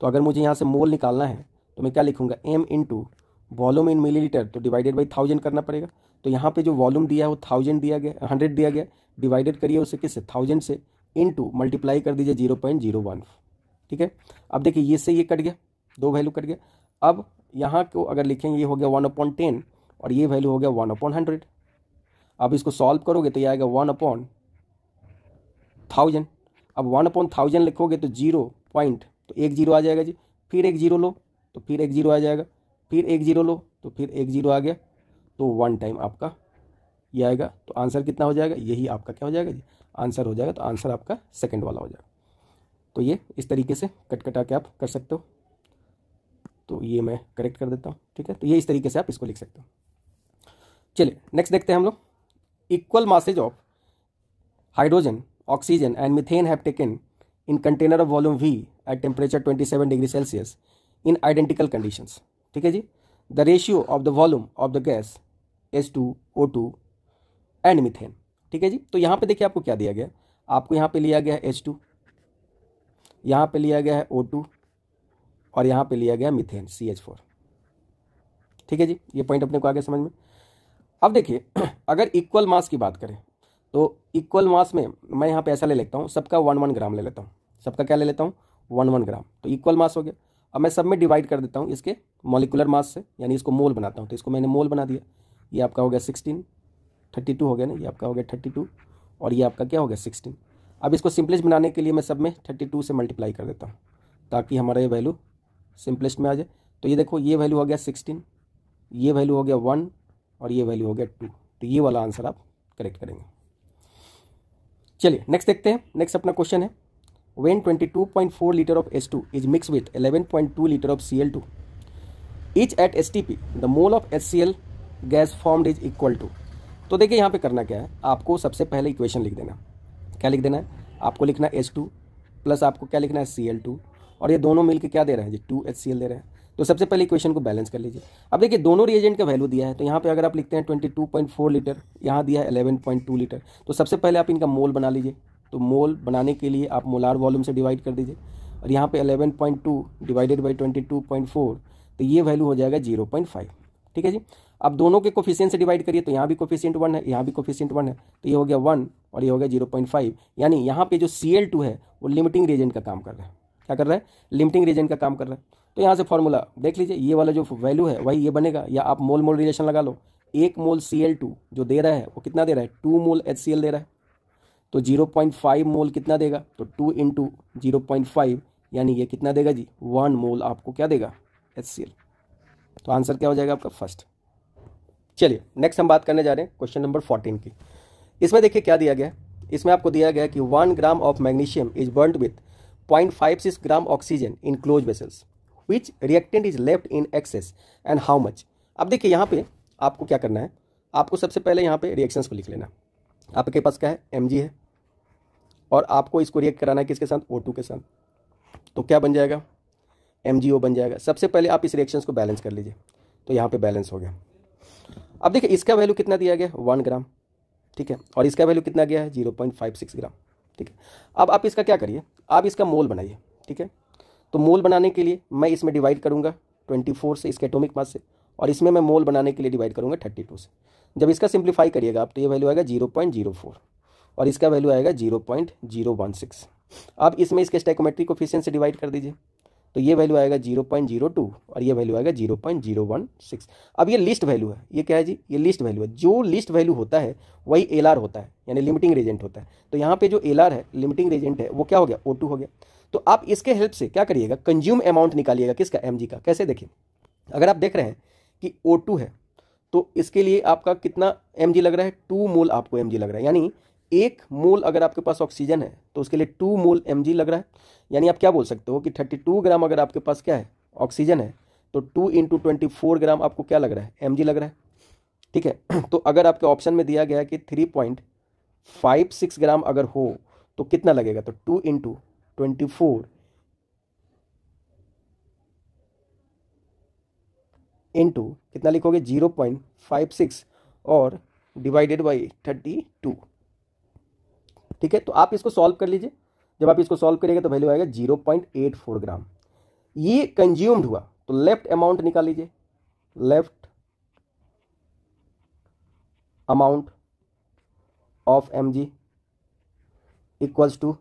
तो अगर मुझे यहाँ से मोल निकालना है तो मैं क्या लिखूँगा M into volume in milli तो डिवाइडेड बाई थाउजेंड करना पड़ेगा तो यहाँ पे जो वॉल्यूम दिया है वो थाउजेंड दिया गया हंड्रेड दिया गया डिवाइडेड करिए उसे किससे थाउजेंड से इन टू मल्टीप्लाई कर दीजिए जीरो पॉइंट जीरो वन ठीक है अब देखिए ये से ये कट गया दो वैल्यू कट गया अब यहाँ को अगर लिखेंगे ये हो गया वन अपॉइंट टेन और ये वैल्यू हो गया वन अपॉन हंड्रेड अब इसको सॉल्व करोगे तो ये आएगा वन अपॉन थाउजेंड अब वन अपॉन थाउजेंड लिखोगे तो जीरो पॉइंट तो एक जीरो आ जाएगा जी फिर एक जीरो लो तो फिर एक जीरो आ जाएगा फिर एक जीरो लो तो फिर एक जीरो आ गया तो वन टाइम आपका ये आएगा तो आंसर कितना हो जाएगा यही आपका क्या हो जाएगा जी आंसर हो जाएगा तो आंसर आपका सेकेंड वाला हो जाएगा तो ये इस तरीके से कट कटा के आप कर सकते हो तो ये मैं करेक्ट कर देता हूँ ठीक है तो ये इस तरीके से आप इसको लिख सकते हो चलिए नेक्स्ट देखते हैं हम लोग equal masses of hydrogen oxygen and methane have taken in container of volume V at temperature twenty seven degree Celsius in identical conditions ठीक है जी the ratio of the volume of the gases two O two and methane ठीक है जी तो यहाँ पे देखिए आपको क्या दिया गया आपको यहाँ पे लिया गया है एच टू यहाँ पे लिया गया है ओ टू और यहाँ पे लिया गया मिथेन सी एच फोर ठीक है जी ये पॉइंट अपने को आगे समझ में अब देखिए अगर इक्वल मास की बात करें तो इक्वल मास में मैं यहाँ पे ऐसा ले लेता हूँ सबका वन वन ग्राम ले लेता हूँ सबका क्या ले लेता हूँ वन वन ग्राम तो इक्वल मास हो गया अब मैं सब में डिवाइड कर देता हूँ इसके मोलिकुलर मास से यानी इसको मोल बनाता हूँ तो इसको मैंने मोल बना दिया ये आपका हो गया सिक्सटीन थर्टी टू हो गया ना ये आपका हो गया थर्टी टू और ये आपका क्या हो गया सिक्सटीन अब इसको सिंपलेस्ट बनाने के लिए मैं सब में थर्टी टू से मल्टीप्लाई कर देता हूँ ताकि हमारा ये वैल्यू सिंपलेस्ट में आ जाए तो ये देखो ये वैल्यू हो गया सिक्सटीन ये वैल्यू हो गया वन और ये वैल्यू हो गया टू तो ये वाला आंसर आप करेक्ट करेंगे चलिए नेक्स्ट देखते हैं नेक्स्ट अपना क्वेश्चन है when twenty two point four litre of S two is mix with eleven point two litre of C L two each at S T P the mole of H C L gas formed is equal to तो देखिए यहाँ पे करना क्या है आपको सबसे पहले इक्वेशन लिख देना क्या लिख देना है आपको लिखना है एस टू प्लस आपको क्या लिखना है सी एल टू और ये दोनों मिलकर क्या दे रहे हैं जी टू एच सी एल दे रहे हैं तो सबसे पहले इक्वेशन को बैलेंस कर लीजिए अब देखिए दोनों रिएजेंट का वैल्यू दिया है तो यहाँ पे अगर आप लिखते हैं 22.4 लीटर यहाँ दिया है 11.2 लीटर तो सबसे पहले आप इनका मोल बना लीजिए तो मोल बनाने के लिए आप मोलार वॉल्यूम से डिवाइड कर दीजिए और यहाँ पे 11.2 डिवाइडेड बाई 22.4 तो ये वैल्यू हो जाएगा जीरो ठीक है जी अब दोनों के कोफिशियंट से डिवाइड करिए तो यहाँ भी कोफिशियंट वन है यहाँ भी कोफिशियंट वन है तो ये हो गया वन और ये हो गया जीरो पॉइंट फाइव यानी यहाँ पे जो सी एल टू है वो लिमिटिंग रेजेंट का काम कर रहा है क्या कर रहा है लिमिटिंग रेजेंट का काम कर रहा है तो यहाँ से फॉर्मूला देख लीजिए ये वाला जो वैल्यू है वही ये बनेगा या आप मोल मोल रिलेशन लगा लो एक मोल सी जो दे रहा है वो कितना दे रहा है टू मोल एच दे रहा है तो 0.5 मोल कितना देगा तो 2 इंटू जीरो यानी ये कितना देगा जी वन मोल आपको क्या देगा एच तो आंसर क्या हो जाएगा आपका फर्स्ट चलिए नेक्स्ट हम बात करने जा रहे हैं क्वेश्चन नंबर फोर्टीन की इसमें देखिए क्या दिया गया है इसमें आपको दिया गया कि one gram of magnesium is burn with point five six gram oxygen in close vessels which reactant is left in excess and how much अब देखिए यहाँ पे आपको क्या करना है आपको सबसे पहले यहाँ पे रिएक्शंस को लिख लेना आपके पास क्या है एम है और आपको इसको रिएक्ट कराना है किसके साथ ओ के साथ तो क्या बन जाएगा एम बन जाएगा सबसे पहले आप इस रिएक्शंस को बैलेंस कर लीजिए तो यहाँ पे बैलेंस हो गया अब देखिए इसका वैल्यू कितना दिया गया वन ग्राम ठीक है और इसका वैल्यू कितना गया है zero point five six gram ठीक है अब आप इसका क्या करिए आप इसका मोल बनाइए ठीक है तो मोल बनाने के लिए मैं इसमें डिवाइड करूंगा 24 से इसके एटॉमिक मास से और इसमें मैं मोल बनाने के लिए डिवाइड करूँगा 32 से जब इसका सिंप्लीफाई करिएगा आप तो ये वैल्यू आएगा 0.04 और इसका वैल्यू आएगा 0.016 अब इसमें इसके स्टेकोमेट्रिक ऑफिशियन से डिवाइड कर दीजिए तो ये वैल्यू आएगा 0.02 और ये वैल्यू आएगा 0.016 अब ये लिस्ट वैल्यू है ये क्या है जी ये लिस्ट वैल्यू है जो लिस्ट वैल्यू होता है वही एल होता है यानी लिमिटिंग रेजेंट होता है तो यहाँ पे जो एल है लिमिटिंग रेजेंट है वो क्या हो गया ओ हो गया तो आप इसके हेल्प से क्या करिएगा कंज्यूम अमाउंट निकालिएगा किसका एम का कैसे देखिए अगर आप देख रहे हैं कि ओ है तो इसके लिए आपका कितना एम लग रहा है टू मोल आपको एम लग रहा है यानी एक मोल अगर आपके पास ऑक्सीजन है तो उसके लिए टू मोल एम लग रहा है यानी आप क्या बोल सकते हो कि थर्टी टू ग्राम अगर आपके पास क्या है ऑक्सीजन है तो two into twenty four gram आपको क्या लग रहा है एम लग रहा है ठीक है तो अगर आपके ऑप्शन में दिया गया कि three point five six gram अगर हो तो कितना लगेगा तो two into twenty four into कितना लिखोगे जीरो पॉइंट फाइव सिक्स और डिवाइडेड बाई थर्टी टू ठीक है तो आप इसको सॉल्व कर लीजिए जब आप इसको सॉल्व करिएगा तो वैल्यू आएगा zero point eight four gram ये कंज्यूम्ड हुआ तो लेफ्ट अमाउंट निकाल लीजिए left amount of M G equals to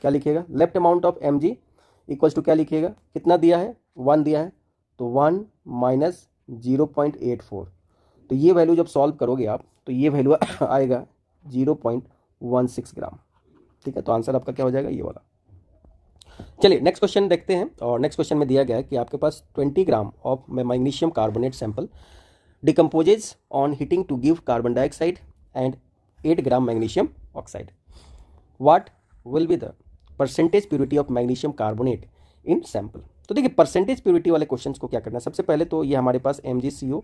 क्या लिखिएगा left amount of M G equals to क्या लिखिएगा कितना दिया है वन दिया है तो one minus zero point eight four तो ये वैल्यू जब सॉल्व करोगे आप तो ये वैल्यू आएगा zero point one six gram ठीक है तो आंसर आपका क्या हो जाएगा ये वाला चलिए नेक्स्ट क्वेश्चन देखते हैं और नेक्स्ट क्वेश्चन में दिया गया है कि आपके पास twenty gram of magnesium carbonate sample decomposes on heating to give carbon dioxide and eight gram magnesium oxide what will be the percentage purity of magnesium carbonate in sample तो देखिए percentage purity वाले question को क्या करना है सबसे पहले तो ये हमारे पास M G C O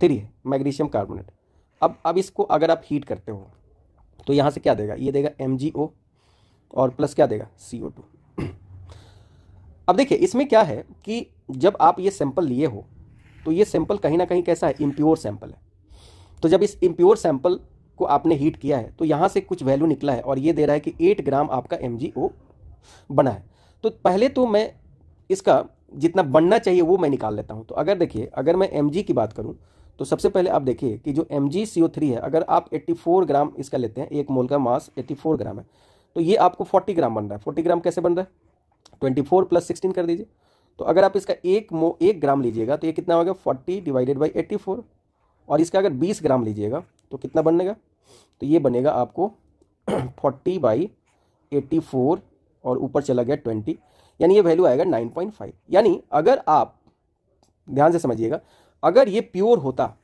three है मैग्नीशियम कार्बोनेट अब अब इसको अगर आप हीट करते हो तो यहाँ से क्या देगा ये देगा एम जी ओ और प्लस क्या देगा सी ओ टू अब देखिए इसमें क्या है कि जब आप ये सैंपल लिए हो तो ये सैंपल कहीं ना कहीं कैसा है इम्प्योर सैंपल है तो जब इस इम्प्योर सैंपल को आपने हीट किया है तो यहाँ से कुछ वैल्यू निकला है और ये दे रहा है कि एट ग्राम आपका एम बना है तो पहले तो मैं इसका जितना बनना चाहिए वो मैं निकाल लेता हूँ तो अगर देखिए अगर मैं एम की बात करूँ तो सबसे पहले आप देखिए कि जो एम जी है अगर आप 84 ग्राम इसका लेते हैं एक मोल का मास 84 ग्राम है तो ये आपको 40 ग्राम बन रहा है 40 ग्राम कैसे बन रहा है 24 फोर प्लस सिक्सटीन कर दीजिए तो अगर आप इसका एक मो एक ग्राम लीजिएगा तो ये कितना होगा 40 डिवाइडेड बाई 84 और इसका अगर 20 ग्राम लीजिएगा तो कितना बनेगा तो ये बनेगा आपको फोर्टी बाई एट्टी फोर और ऊपर चला गया ट्वेंटी यानी ये वैल्यू आएगा नाइन पॉइंट फाइव यानी अगर आप ध्यान से समझिएगा अगर ये प्योर होता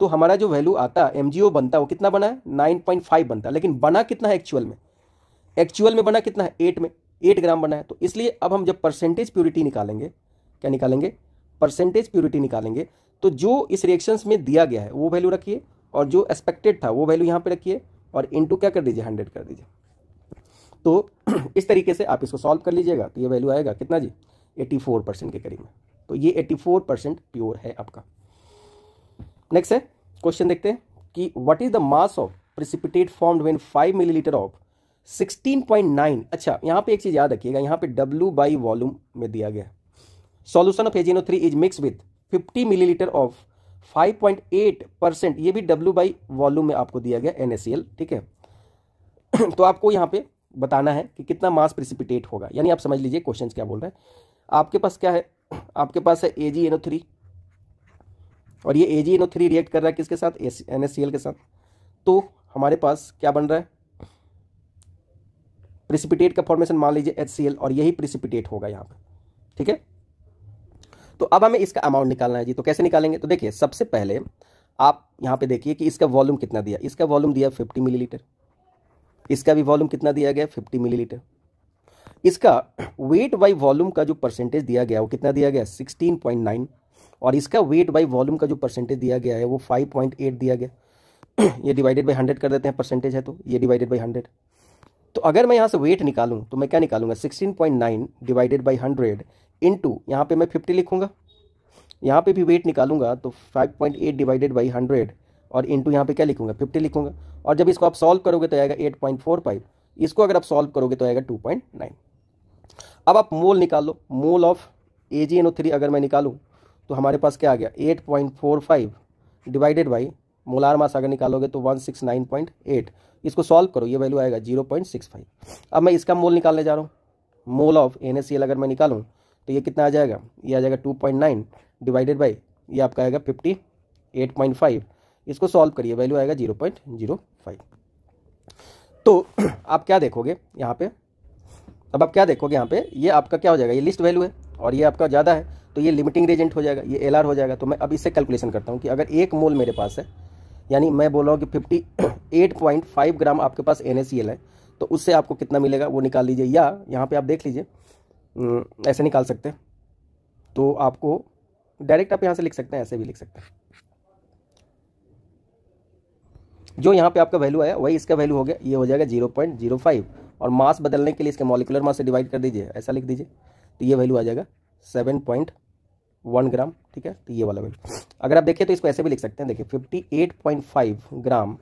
तो हमारा जो वैल्यू आता एम बनता वो कितना बना है नाइन पॉइंट फाइव बनता लेकिन बना कितना है एक्चुअल में एक्चुअल में बना कितना है एट में एट ग्राम बना है तो इसलिए अब हम जब परसेंटेज प्योरिटी निकालेंगे क्या निकालेंगे परसेंटेज प्योरिटी निकालेंगे तो जो इस रिएक्शंस में दिया गया है वो वैल्यू रखिए और जो एक्सपेक्टेड था वो वैल्यू यहाँ पे रखिए और इनटू क्या कर दीजिए हंड्रेड कर दीजिए तो इस तरीके से आप इसको सॉल्व कर लीजिएगा तो ये वैल्यू आएगा कितना जी एटी फोर परसेंट के करीब में तो ये एटी फोर परसेंट प्योर है आपका नेक्स्ट है क्वेश्चन देखते हैं कि what is the mass of precipitate form when five millilitre of 16.9 अच्छा यहाँ पे एक चीज़ याद रखिएगा यहाँ पे W बाई वॉल्यूम में दिया गया solution solution of A G N O three is mix with 50 millilitre of 5.8 percent ये भी डब्ल्यू बाई वॉल्यूम में आपको दिया गया एन ठीक है तो आपको यहाँ पे बताना है कि कितना मास प्रिसिपिटेट होगा यानी आप समझ लीजिए क्वेश्चन क्या बोल रहे हैं आपके पास क्या है आपके पास है ए जी एन ओ थ्री और ये A G N O three react कर रहा है किसके साथ एन एस सी एल के साथ तो हमारे पास क्या बन रहा है प्रिसिपिटेट का फॉर्मेशन मान लीजिए एच सी एल और यही प्रिसिपिटेट होगा यहाँ पर ठीक है तो अब हमें इसका अमाउंट निकालना है जी तो कैसे निकालेंगे तो देखिए सबसे पहले आप यहाँ पे देखिए कि इसका वॉल्यूम कितना दिया इसका वॉल्यूम दिया 50 मिलीलीटर इसका भी वॉल्यूम कितना दिया गया 50 मिलीलीटर इसका वेट बाई वॉल्यूम का जो परसेंटेज दिया गया वो कितना दिया गया 16.9 और इसका वेट बाई वॉल्यूम का जो परसेंटेज दिया गया है वो 5.8 दिया गया ये डिवाइडेड बाई हंड्रेड कर देते हैं परसेंटेज है तो ये डिवाइडेड बाई हंड्रेड तो अगर मैं यहाँ से वेट निकालूँ तो मैं क्या निकालूंगा 16.9 divided by hundred into यहाँ पर मैं फिफ्टी लिखूँगा यहाँ पे भी वेट निकालूंगा तो 5.8 डिवाइडेड बाई हंड्रेड और टू यहाँ पे क्या लिखूंगा 50 लिखूंगा और जब इसको आप सॉल्व करोगे तो आएगा 8.45 इसको अगर आप सॉल्व करोगे तो आएगा 2.9 अब आप मोल निकाल लो मोल ऑफ ए जी थ्री अगर मैं निकालूँ तो हमारे पास क्या आ गया 8.45 डिवाइडेड बाई मोलार मास अगर निकालोगे तो 169.8 इसको सॉल्व करो ये वैल्यू आएगा फाइव अब मैं इसका मोल निकालने जा रहा हूँ मोल ऑफ एन अगर मैं निकालूँ तो ये कितना आ जाएगा ये आ जाएगा two point nine divided by ये आपका आएगा फिफ्टी एट पॉइंट फाइव इसको सॉल्व करिए वैल्यू आएगा जीरो पॉइंट जीरो फाइव तो आप क्या देखोगे यहाँ पे अब आप क्या देखोगे यहाँ पे ये आपका क्या हो जाएगा ये लिस्ट वैल्यू है और ये आपका ज़्यादा है तो ये लिमिटिंग रेजेंट हो जाएगा ये एल हो जाएगा तो मैं अब इससे कैलकुलेशन करता हूँ कि अगर एक मोल मेरे पास है यानी मैं बोल रहा हूँ कि फिफ्टी ग्राम आपके पास एन है तो उससे आपको कितना मिलेगा वो निकाल लीजिए या यहाँ पे आप देख लीजिए हम्म, ऐसे निकाल सकते तो आपको डायरेक्ट आप यहाँ से लिख सकते हैं ऐसे भी लिख सकते हैं जो यहाँ पे आपका वैल्यू आया वही इसका वैल्यू हो गया ये हो जाएगा जीरो पॉइंट जीरो फाइव और मास बदलने के लिए इसके मॉलिकुलर मास से डिवाइड कर दीजिए ऐसा लिख दीजिए तो ये वैल्यू आ जाएगा सेवन पॉइंट वन ग्राम ठीक है तो ये वाला वैल्यू अगर आप देखें तो इसको ऐसे भी लिख सकते हैं देखिए fifty eight point five gram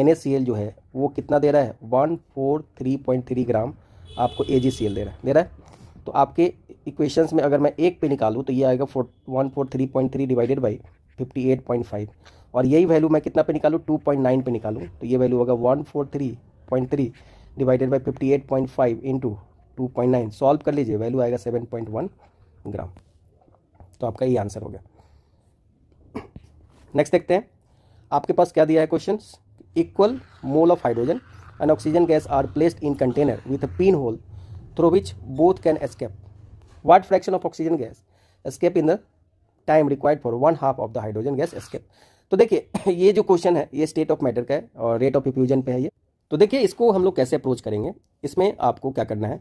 N जो है वो कितना दे रहा है one four three point three gram आपको ए दे रहा है दे रहा है तो आपके इक्वेशंस में अगर मैं एक पे निकालूँ तो ये आएगा four one four three point three divided by fifty eight point five और यही वैल्यू मैं कितना पे निकालूँ टू पॉइंट नाइन पे निकालूँ तो ये वैल्यू होगा one four three point three divided by fifty eight point five into two point nine solve कर लीजिए वैल्यू आएगा सेवन पॉइंट वन ग्राम तो आपका ये आंसर हो गया नेक्स्ट देखते हैं आपके पास क्या दिया है question equal mole of hydrogen and oxygen gas are placed in container with a pin hole through which both can escape. What fraction of oxygen gas escape in the time required for one half of the hydrogen gas escape? तो देखिए ये जो question है ये state of matter का है और rate of effusion पे है ये तो देखिए इसको हम लोग कैसे अप्रोच करेंगे इसमें आपको क्या करना है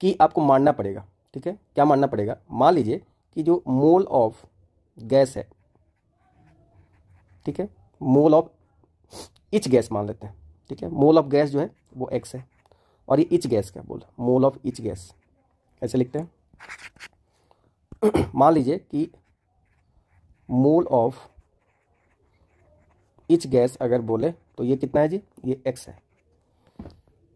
कि आपको मानना पड़ेगा ठीक है क्या मानना पड़ेगा मान लीजिए कि जो मोल ऑफ गैस है ठीक है मोल ऑफ इच गैस मान लेते हैं ठीक है मोल ऑफ गैस जो है वो एक्स है और ये इच गैस का बोल मोल ऑफ इच गैस कैसे लिखते हैं मान लीजिए कि मोल ऑफ इच गैस अगर बोले तो ये कितना है जी ये एक्स है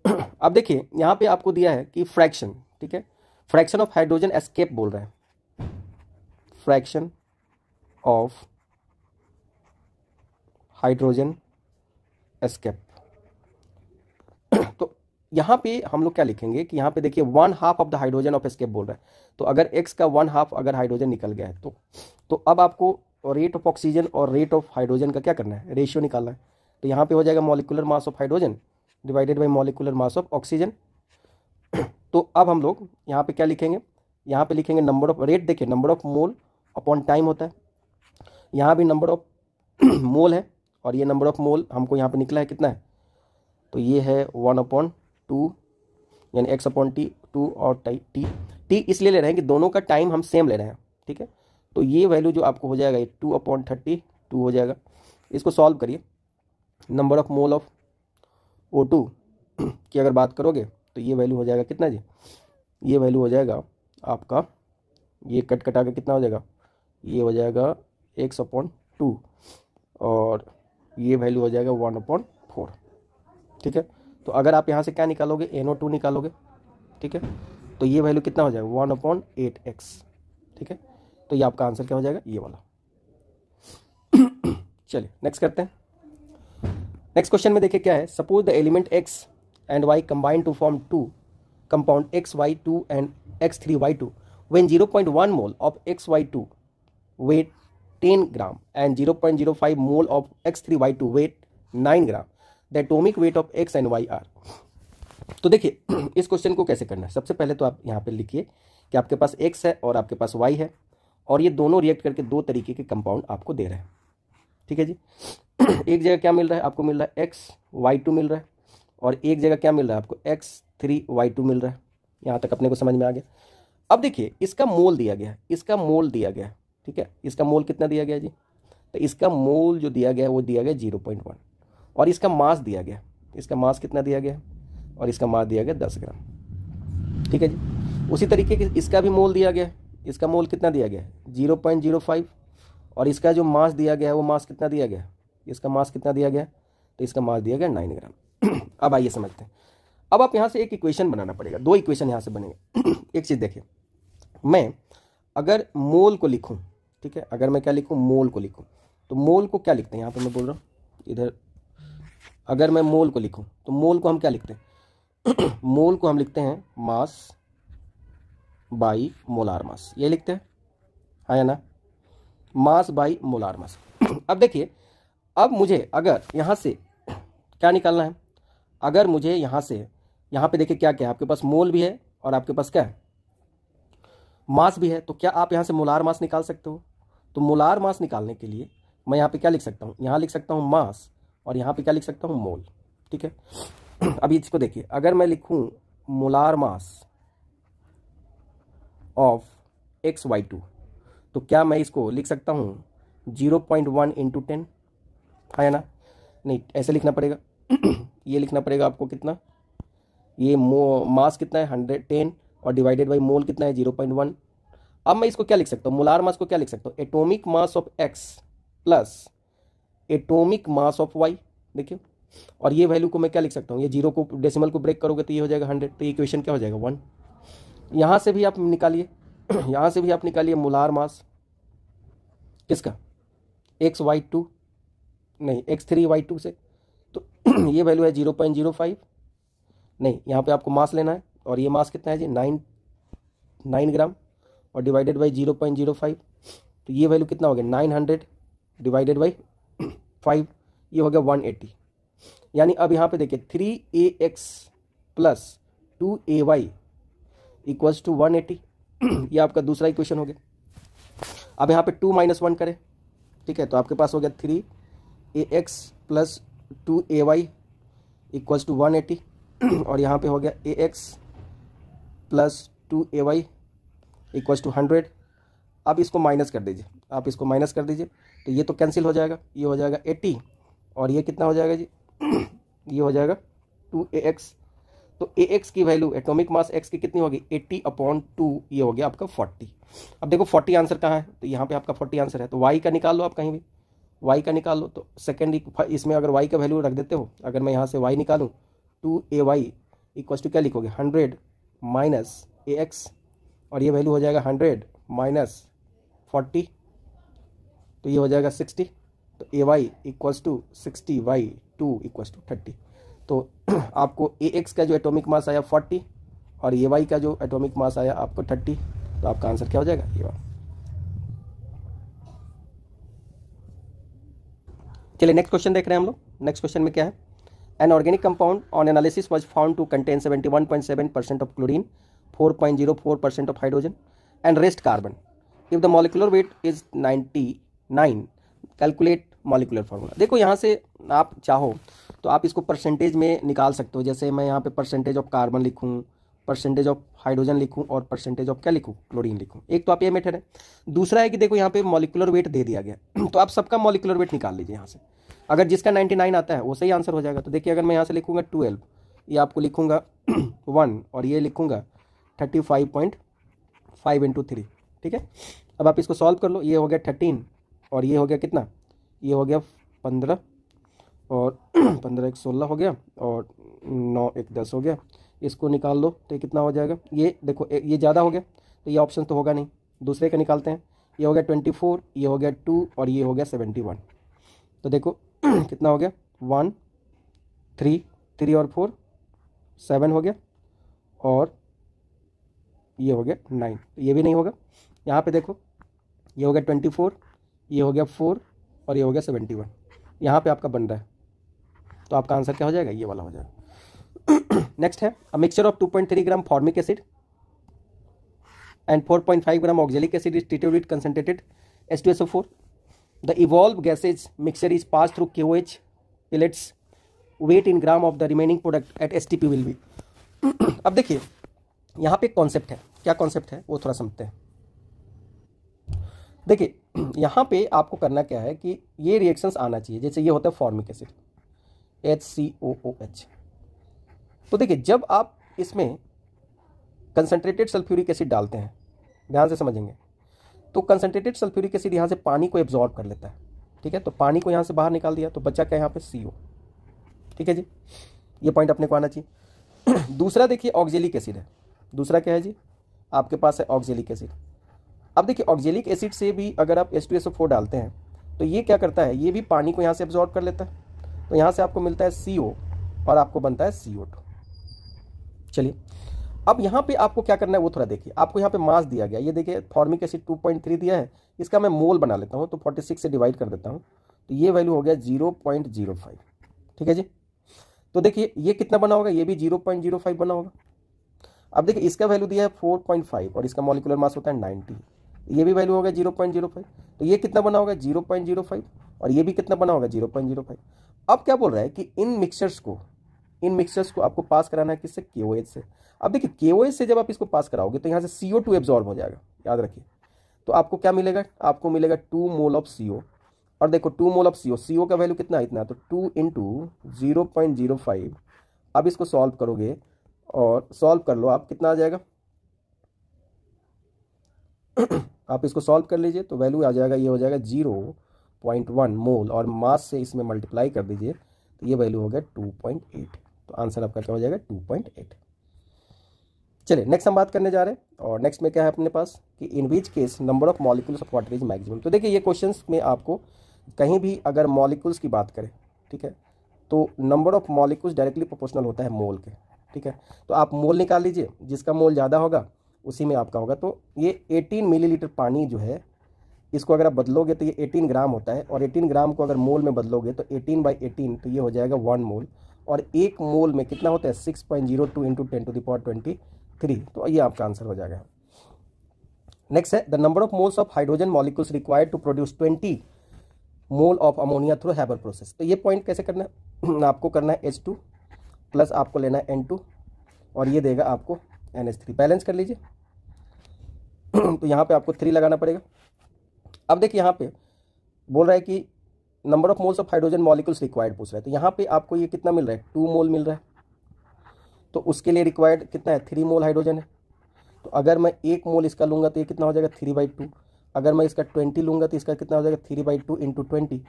अब देखिए यहाँ पे आपको दिया है कि फ्रैक्शन ठीक है फ्रैक्शन ऑफ हाइड्रोजन एस्केप बोल रहे हैं फ्रैक्शन ऑफ हाइड्रोजन एस्केप यहाँ पे हम लोग क्या लिखेंगे कि यहाँ पे देखिए one half of the hydrogen of escape बोल रहा है तो अगर एक्स का वन हाफ अगर हाइड्रोजन निकल गया है तो तो अब आपको रेट ऑफ ऑक्सीजन और रेट ऑफ हाइड्रोजन का क्या करना है रेशियो निकालना है तो यहाँ पे हो जाएगा molecular mass of hydrogen divided by molecular mass of oxygen तो अब हम लोग यहाँ पर क्या लिखेंगे यहाँ पर लिखेंगे नंबर ऑफ रेट देखिए number of mole upon time होता है यहाँ भी नंबर ऑफ मोल है और ये नंबर ऑफ मोल हमको यहाँ पर निकला है कितना है तो ये है वन अपॉन टू यानी एक्स अपॉन टी टू और टाई टी टी इसलिए ले रहे हैं कि दोनों का टाइम हम सेम ले रहे हैं ठीक है तो ये वैल्यू जो आपको हो जाएगा ये टू अपॉन थर्टी टू हो जाएगा इसको सॉल्व करिए number of mole of O two की अगर बात करोगे तो ये वैल्यू हो जाएगा कितना जी ये वैल्यू हो जाएगा आपका ये कट कटा के कितना हो जाएगा ये हो जाएगा एक्स अपॉन टू और ये वैल्यू हो जाएगा वन अपॉन फोर ठीक है तो अगर आप यहाँ से क्या निकालोगे एन टू निकालोगे ठीक है तो ये वैल्यू कितना हो जाएगा वन अपॉन एट एक्स ठीक है तो ये आपका आंसर क्या हो जाएगा ये वाला चलिए नेक्स्ट करते हैं नेक्स्ट क्वेश्चन में देखिए क्या है suppose the element X and Y combine to form two compound X Y two and X three Y two when zero point one mole of X Y two weight ten gram and zero point zero five mole of X three Y two weight nine gram the atomic weight of X and Y are तो देखिए इस question को कैसे करना है सबसे पहले तो आप यहाँ पर लिखिए कि आपके पास एक्स है और आपके पास वाई है और ये दोनों रिएक्ट करके दो तरीके के कंपाउंड आपको दे रहे हैं ठीक है जी एक जगह क्या मिल रहा है आपको मिल रहा है एक्स वाई टू मिल रहा है और एक जगह क्या मिल रहा है आपको एक्स थ्री वाई टू मिल रहा है यहाँ तक अपने को समझ में आ गया अब देखिए इसका मोल दिया गया है इसका मोल दिया गया है ठीक है इसका मोल कितना दिया गया जी तो इसका मोल जो दिया गया है वो दिया गया जीरो पॉइंट वन और इसका मास दिया गया इसका मास कितना दिया गया और इसका मास दिया गया दस ग्राम ठीक है जी उसी तरीके की इसका भी मोल दिया गया इसका मोल कितना दिया गया जीरो पॉइंट जीरो फाइव और इसका जो मास दिया गया है वो मास कितना दिया गया इसका मास कितना दिया गया तो इसका मास दिया गया नाइन ग्राम अब आइए समझते हैं अब आप यहाँ से एक इक्वेशन बनाना पड़ेगा दो इक्वेशन यहाँ से बनेगा एक चीज़ देखिए मैं अगर मोल को लिखूँ ठीक है अगर मैं क्या लिखूँ मोल को लिखूँ तो मोल को क्या लिखते हैं यहाँ पर मैं बोल रहा हूँ इधर अगर मैं मोल को लिखूं तो मोल को हम क्या लिखते हैं मोल को हम लिखते हैं मास बाई मोलार मास ये लिखते हैं हाँ या ना मास बाई मोलार मास अब देखिए अब मुझे अगर यहाँ से क्या निकालना है अगर मुझे यहाँ से यहाँ पे देखिए क्या क्या है आपके पास मोल भी है और आपके पास क्या है मास भी है तो क्या आप यहाँ से मोलार मास निकाल सकते हो तो मोलार मास निकालने के लिए मैं यहाँ पे क्या लिख सकता हूँ यहाँ लिख सकता हूँ मास और यहाँ पे क्या लिख सकता हूँ मोल ठीक है अभी इसको देखिए अगर मैं लिखूँ molar mass of X Y two तो क्या मैं इसको लिख सकता हूँ zero point one into ten है हाँ ना नहीं ऐसे लिखना पड़ेगा ये लिखना पड़ेगा आपको कितना ये मो मास कितना है हंड्रेड टेन और डिवाइडेड बाई मोल कितना है जीरो पॉइंट वन अब मैं इसको क्या लिख सकता हूँ मोलार मास को क्या लिख सकता हूँ atomic mass of X plus atomic mass of Y देखिए और ये वैल्यू को मैं क्या लिख सकता हूँ ये जीरो को डेसिमल को ब्रेक करोगे तो ये हो जाएगा हंड्रेड तो ये क्वेश्चन क्या हो जाएगा वन यहाँ से भी आप निकालिए यहाँ से भी आप निकालिए मुलार मास किसका एक्स वाई टू नहीं एक्स थ्री वाई टू से तो ये वैल्यू है जीरो पॉइंट जीरो फाइव नहीं यहाँ पे आपको मास लेना है और ये मास कितना है जी नाइन नाइन ग्राम और divided by zero point zero five तो ये वैल्यू कितना हो गया nine hundred divided by five ये हो गया वन एटी यानी अब यहाँ पे देखिए three A X plus two A Y equals to one eighty ये आपका दूसरा इक्वेशन हो गया अब यहाँ पे टू माइनस वन करें ठीक है तो आपके पास हो गया three A X plus two A Y equals to one eighty और यहाँ पे हो गया A X plus two A Y equals to hundred आप इसको माइनस कर दीजिए आप इसको माइनस कर दीजिए तो ये तो कैंसिल हो जाएगा ये हो जाएगा एट्टी और ये कितना हो जाएगा जी ये हो जाएगा टू ए एक्स तो ए एक्स की वैल्यू एटॉमिक मास एक्स की कितनी होगी एट्टी अपॉन टू ये हो गया आपका फोर्टी अब देखो फोर्टी आंसर कहाँ है तो यहाँ पे आपका फोर्टी आंसर है तो वाई का निकाल लो आप कहीं भी वाई का निकाल लो तो सेकेंड इसमें अगर वाई का वैल्यू रख देते हो अगर मैं यहाँ से वाई निकालूँ two A Y equals to क्या लिखोगे हंड्रेड माइनस ए एक्स और ये वैल्यू हो जाएगा हंड्रेड माइनस फोर्टी तो ये हो जाएगा सिक्सटी तो A Y equals to sixty Y two equals to thirty तो आपको ए एक्स का जो एटॉमिक मास आया फोर्टी और ए वाई का जो एटॉमिक मास आया आपको थर्टी तो आपका आंसर क्या हो जाएगा ये वाला चलिए नेक्स्ट क्वेश्चन देख रहे हैं हम लोग नेक्स्ट क्वेश्चन में क्या है an organic compound on analysis was found to contain seventy one point seven percent of chlorine four point zero four percent of hydrogen and rest carbon if the molecular weight is 99 calculate molecular formula देखो यहाँ से आप चाहो तो आप इसको percentage में निकाल सकते हो जैसे मैं यहाँ पे परसेंटेज ऑफ कार्बन लिखूँ परसेंटेज ऑफ हाइड्रोजन लिखूँ और परसेंटेज ऑफ क्या लिखूँ क्लोरीन लिखूँ एक तो आप ये मेथड है दूसरा है कि देखो यहाँ पे मॉलिकुलर वेट दे दिया गया तो आप सबका मॉलिकुलर वेट निकाल लीजिए यहाँ से अगर जिसका 99 आता है वो सही आंसर हो जाएगा तो देखिए अगर मैं यहाँ से लिखूँगा ट्वेल्व ये आपको लिखूँगा वन और ये लिखूँगा thirty five point five into three ठीक है अब आप इसको सॉल्व कर लो ये हो गया थर्टीन और ये हो गया कितना ये हो गया पंद्रह और पंद्रह एक सोलह हो गया और नौ एक दस हो गया इसको निकाल लो तो कितना हो जाएगा ये देखो ये ज़्यादा हो गया तो ये ऑप्शन तो होगा नहीं दूसरे का निकालते हैं ये हो गया ट्वेंटी फोर ये हो गया टू और ये हो गया सेवेंटी वन तो देखो कितना हो गया वन थ्री थ्री और फोर सेवन हो गया और ये हो गया नाइन ये भी नहीं होगा यहाँ पे देखो ये हो गया ट्वेंटी फोर ये हो गया फोर और ये हो गया सेवेंटी वन यहाँ पर आपका बन रहा है तो आपका आंसर क्या हो जाएगा ये वाला हो जाएगा नेक्स्ट है a mixture of two point three gram formic acid and four point five gram oxalic acid is treated with S two S O four the evolve gases mixture is pass through Q H pellets weight in gram of the remaining product at S T P will be अब देखिए यहाँ पे concept है क्या concept है वो थोड़ा समझते हैं देखिए यहाँ पे आपको करना क्या है कि ये रिएक्शंस आना चाहिए जैसे ये होता है formic acid H C O O H तो देखिए जब आप इसमें कंसनट्रेटेड सल्फ्यूरिक एसिड डालते हैं ध्यान से समझेंगे तो कंसनट्रेटेड सल्फ्यूरिक एसिड यहाँ से पानी को एब्जॉर्ब कर लेता है ठीक है तो पानी को यहाँ से बाहर निकाल दिया तो बच्चा क्या यहाँ पे सी ओ ठीक है जी ये पॉइंट अपने को आना चाहिए दूसरा देखिए ऑक्जेलिक एसिड है दूसरा क्या है जी आपके पास है ऑक्जेलिक एसिड अब देखिए ऑक्जेलिक एसिड से भी अगर आप S two S O four डालते हैं तो ये क्या करता है ये भी पानी को यहाँ से एब्जॉर्ब कर लेता है तो यहाँ से आपको मिलता है सी ओ और आपको बनता है सी ओ टू चलिए अब यहाँ पे आपको क्या करना है वो थोड़ा देखिए आपको यहाँ पे मास दिया गया ये देखिए फॉर्मिक एसिड 2.3 दिया है इसका मैं मोल बना लेता हूँ तो 46 से डिवाइड कर देता हूँ तो ये वैल्यू हो गया 0.05 ठीक है जी तो देखिए ये कितना बना होगा ये भी 0.05 बना होगा अब देखिए इसका वैल्यू दिया है 4.5 और इसका मॉलिकुलर मास होता है नाइन्टी ये भी वैल्यू होगा जीरो पॉइंट जीरो फाइव तो ये कितना बना होगा जीरो पॉइंट जीरो फाइव और ये भी कितना बना होगा जीरो पॉइंट जीरो फाइव अब क्या बोल रहा है कि इन मिक्सचर्स को इन मिक्सचर्स को आपको पास कराना है किससे के से अब देखिए के से जब आप इसको पास कराओगे तो यहाँ से सी ओ टू एब्जॉर्ब हो जाएगा याद रखिए तो आपको क्या मिलेगा आपको मिलेगा टू मोल ऑफ सी ओ और देखो टू मोल ऑफ सी ओ सी ओ का वैल्यू कितना है इतना तो two into zero point zero five अब इसको सॉल्व करोगे और सॉल्व कर लो आप कितना आ जाएगा आप इसको सॉल्व कर लीजिए तो वैल्यू आ जाएगा ये हो जाएगा जीरो पॉइंट वन मोल और मास से इसमें मल्टीप्लाई कर दीजिए तो ये वैल्यू हो गया टू पॉइंट एट तो आंसर आपका क्या हो जाएगा टू पॉइंट एट चलिए नेक्स्ट हम बात करने जा रहे हैं और नेक्स्ट में क्या है अपने पास कि in which case number of molecules of water is maximum तो देखिए ये क्वेश्चन में आपको कहीं भी अगर मॉलिकुल्स की बात करें ठीक है तो number of molecules directly proportional होता है मोल के ठीक है तो आप मोल निकाल लीजिए जिसका मोल ज़्यादा होगा उसी में आपका होगा तो ये 18 मिलीलीटर पानी जो है इसको अगर आप बदलोगे तो ये 18 ग्राम होता है और 18 ग्राम को अगर मोल में बदलोगे तो 18 बाई एटीन तो ये हो जाएगा वन मोल और एक मोल में कितना होता है six point zero two into ten to the power twenty three तो ये आपका आंसर हो जाएगा नेक्स्ट है the number of moles of hydrogen molecules required to produce twenty mole of ammonia through Haber process तो ये पॉइंट कैसे करना है आपको करना है एच टू प्लस आपको लेना है एन टू और ये देगा आपको एन एच थ्री बैलेंस कर लीजिए तो यहाँ पे आपको थ्री लगाना पड़ेगा अब देखिए यहाँ पे बोल रहा है कि number of moles of hydrogen molecules required पूछ रहा है तो यहाँ पे आपको ये कितना मिल रहा है टू मोल मिल रहा है तो उसके लिए रिक्वायर्ड कितना है थ्री मोल हाइड्रोजन है तो अगर मैं एक मोल इसका लूँगा तो ये कितना हो जाएगा थ्री बाई टू अगर मैं इसका ट्वेंटी लूँगा तो इसका कितना हो जाएगा three by two into twenty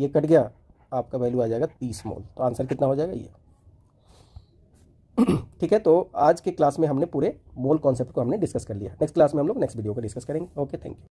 ये कट गया आपका वैल्यू आ जाएगा तीस मोल तो आंसर कितना हो जाएगा ये ठीक है तो आज के क्लास में हमने पूरे मोल कॉन्सेप्ट को हमने डिस्कस कर लिया नेक्स्ट क्लास में हम लोग नेक्स्ट वीडियो को डिस्कस करेंगे ओके थैंक यू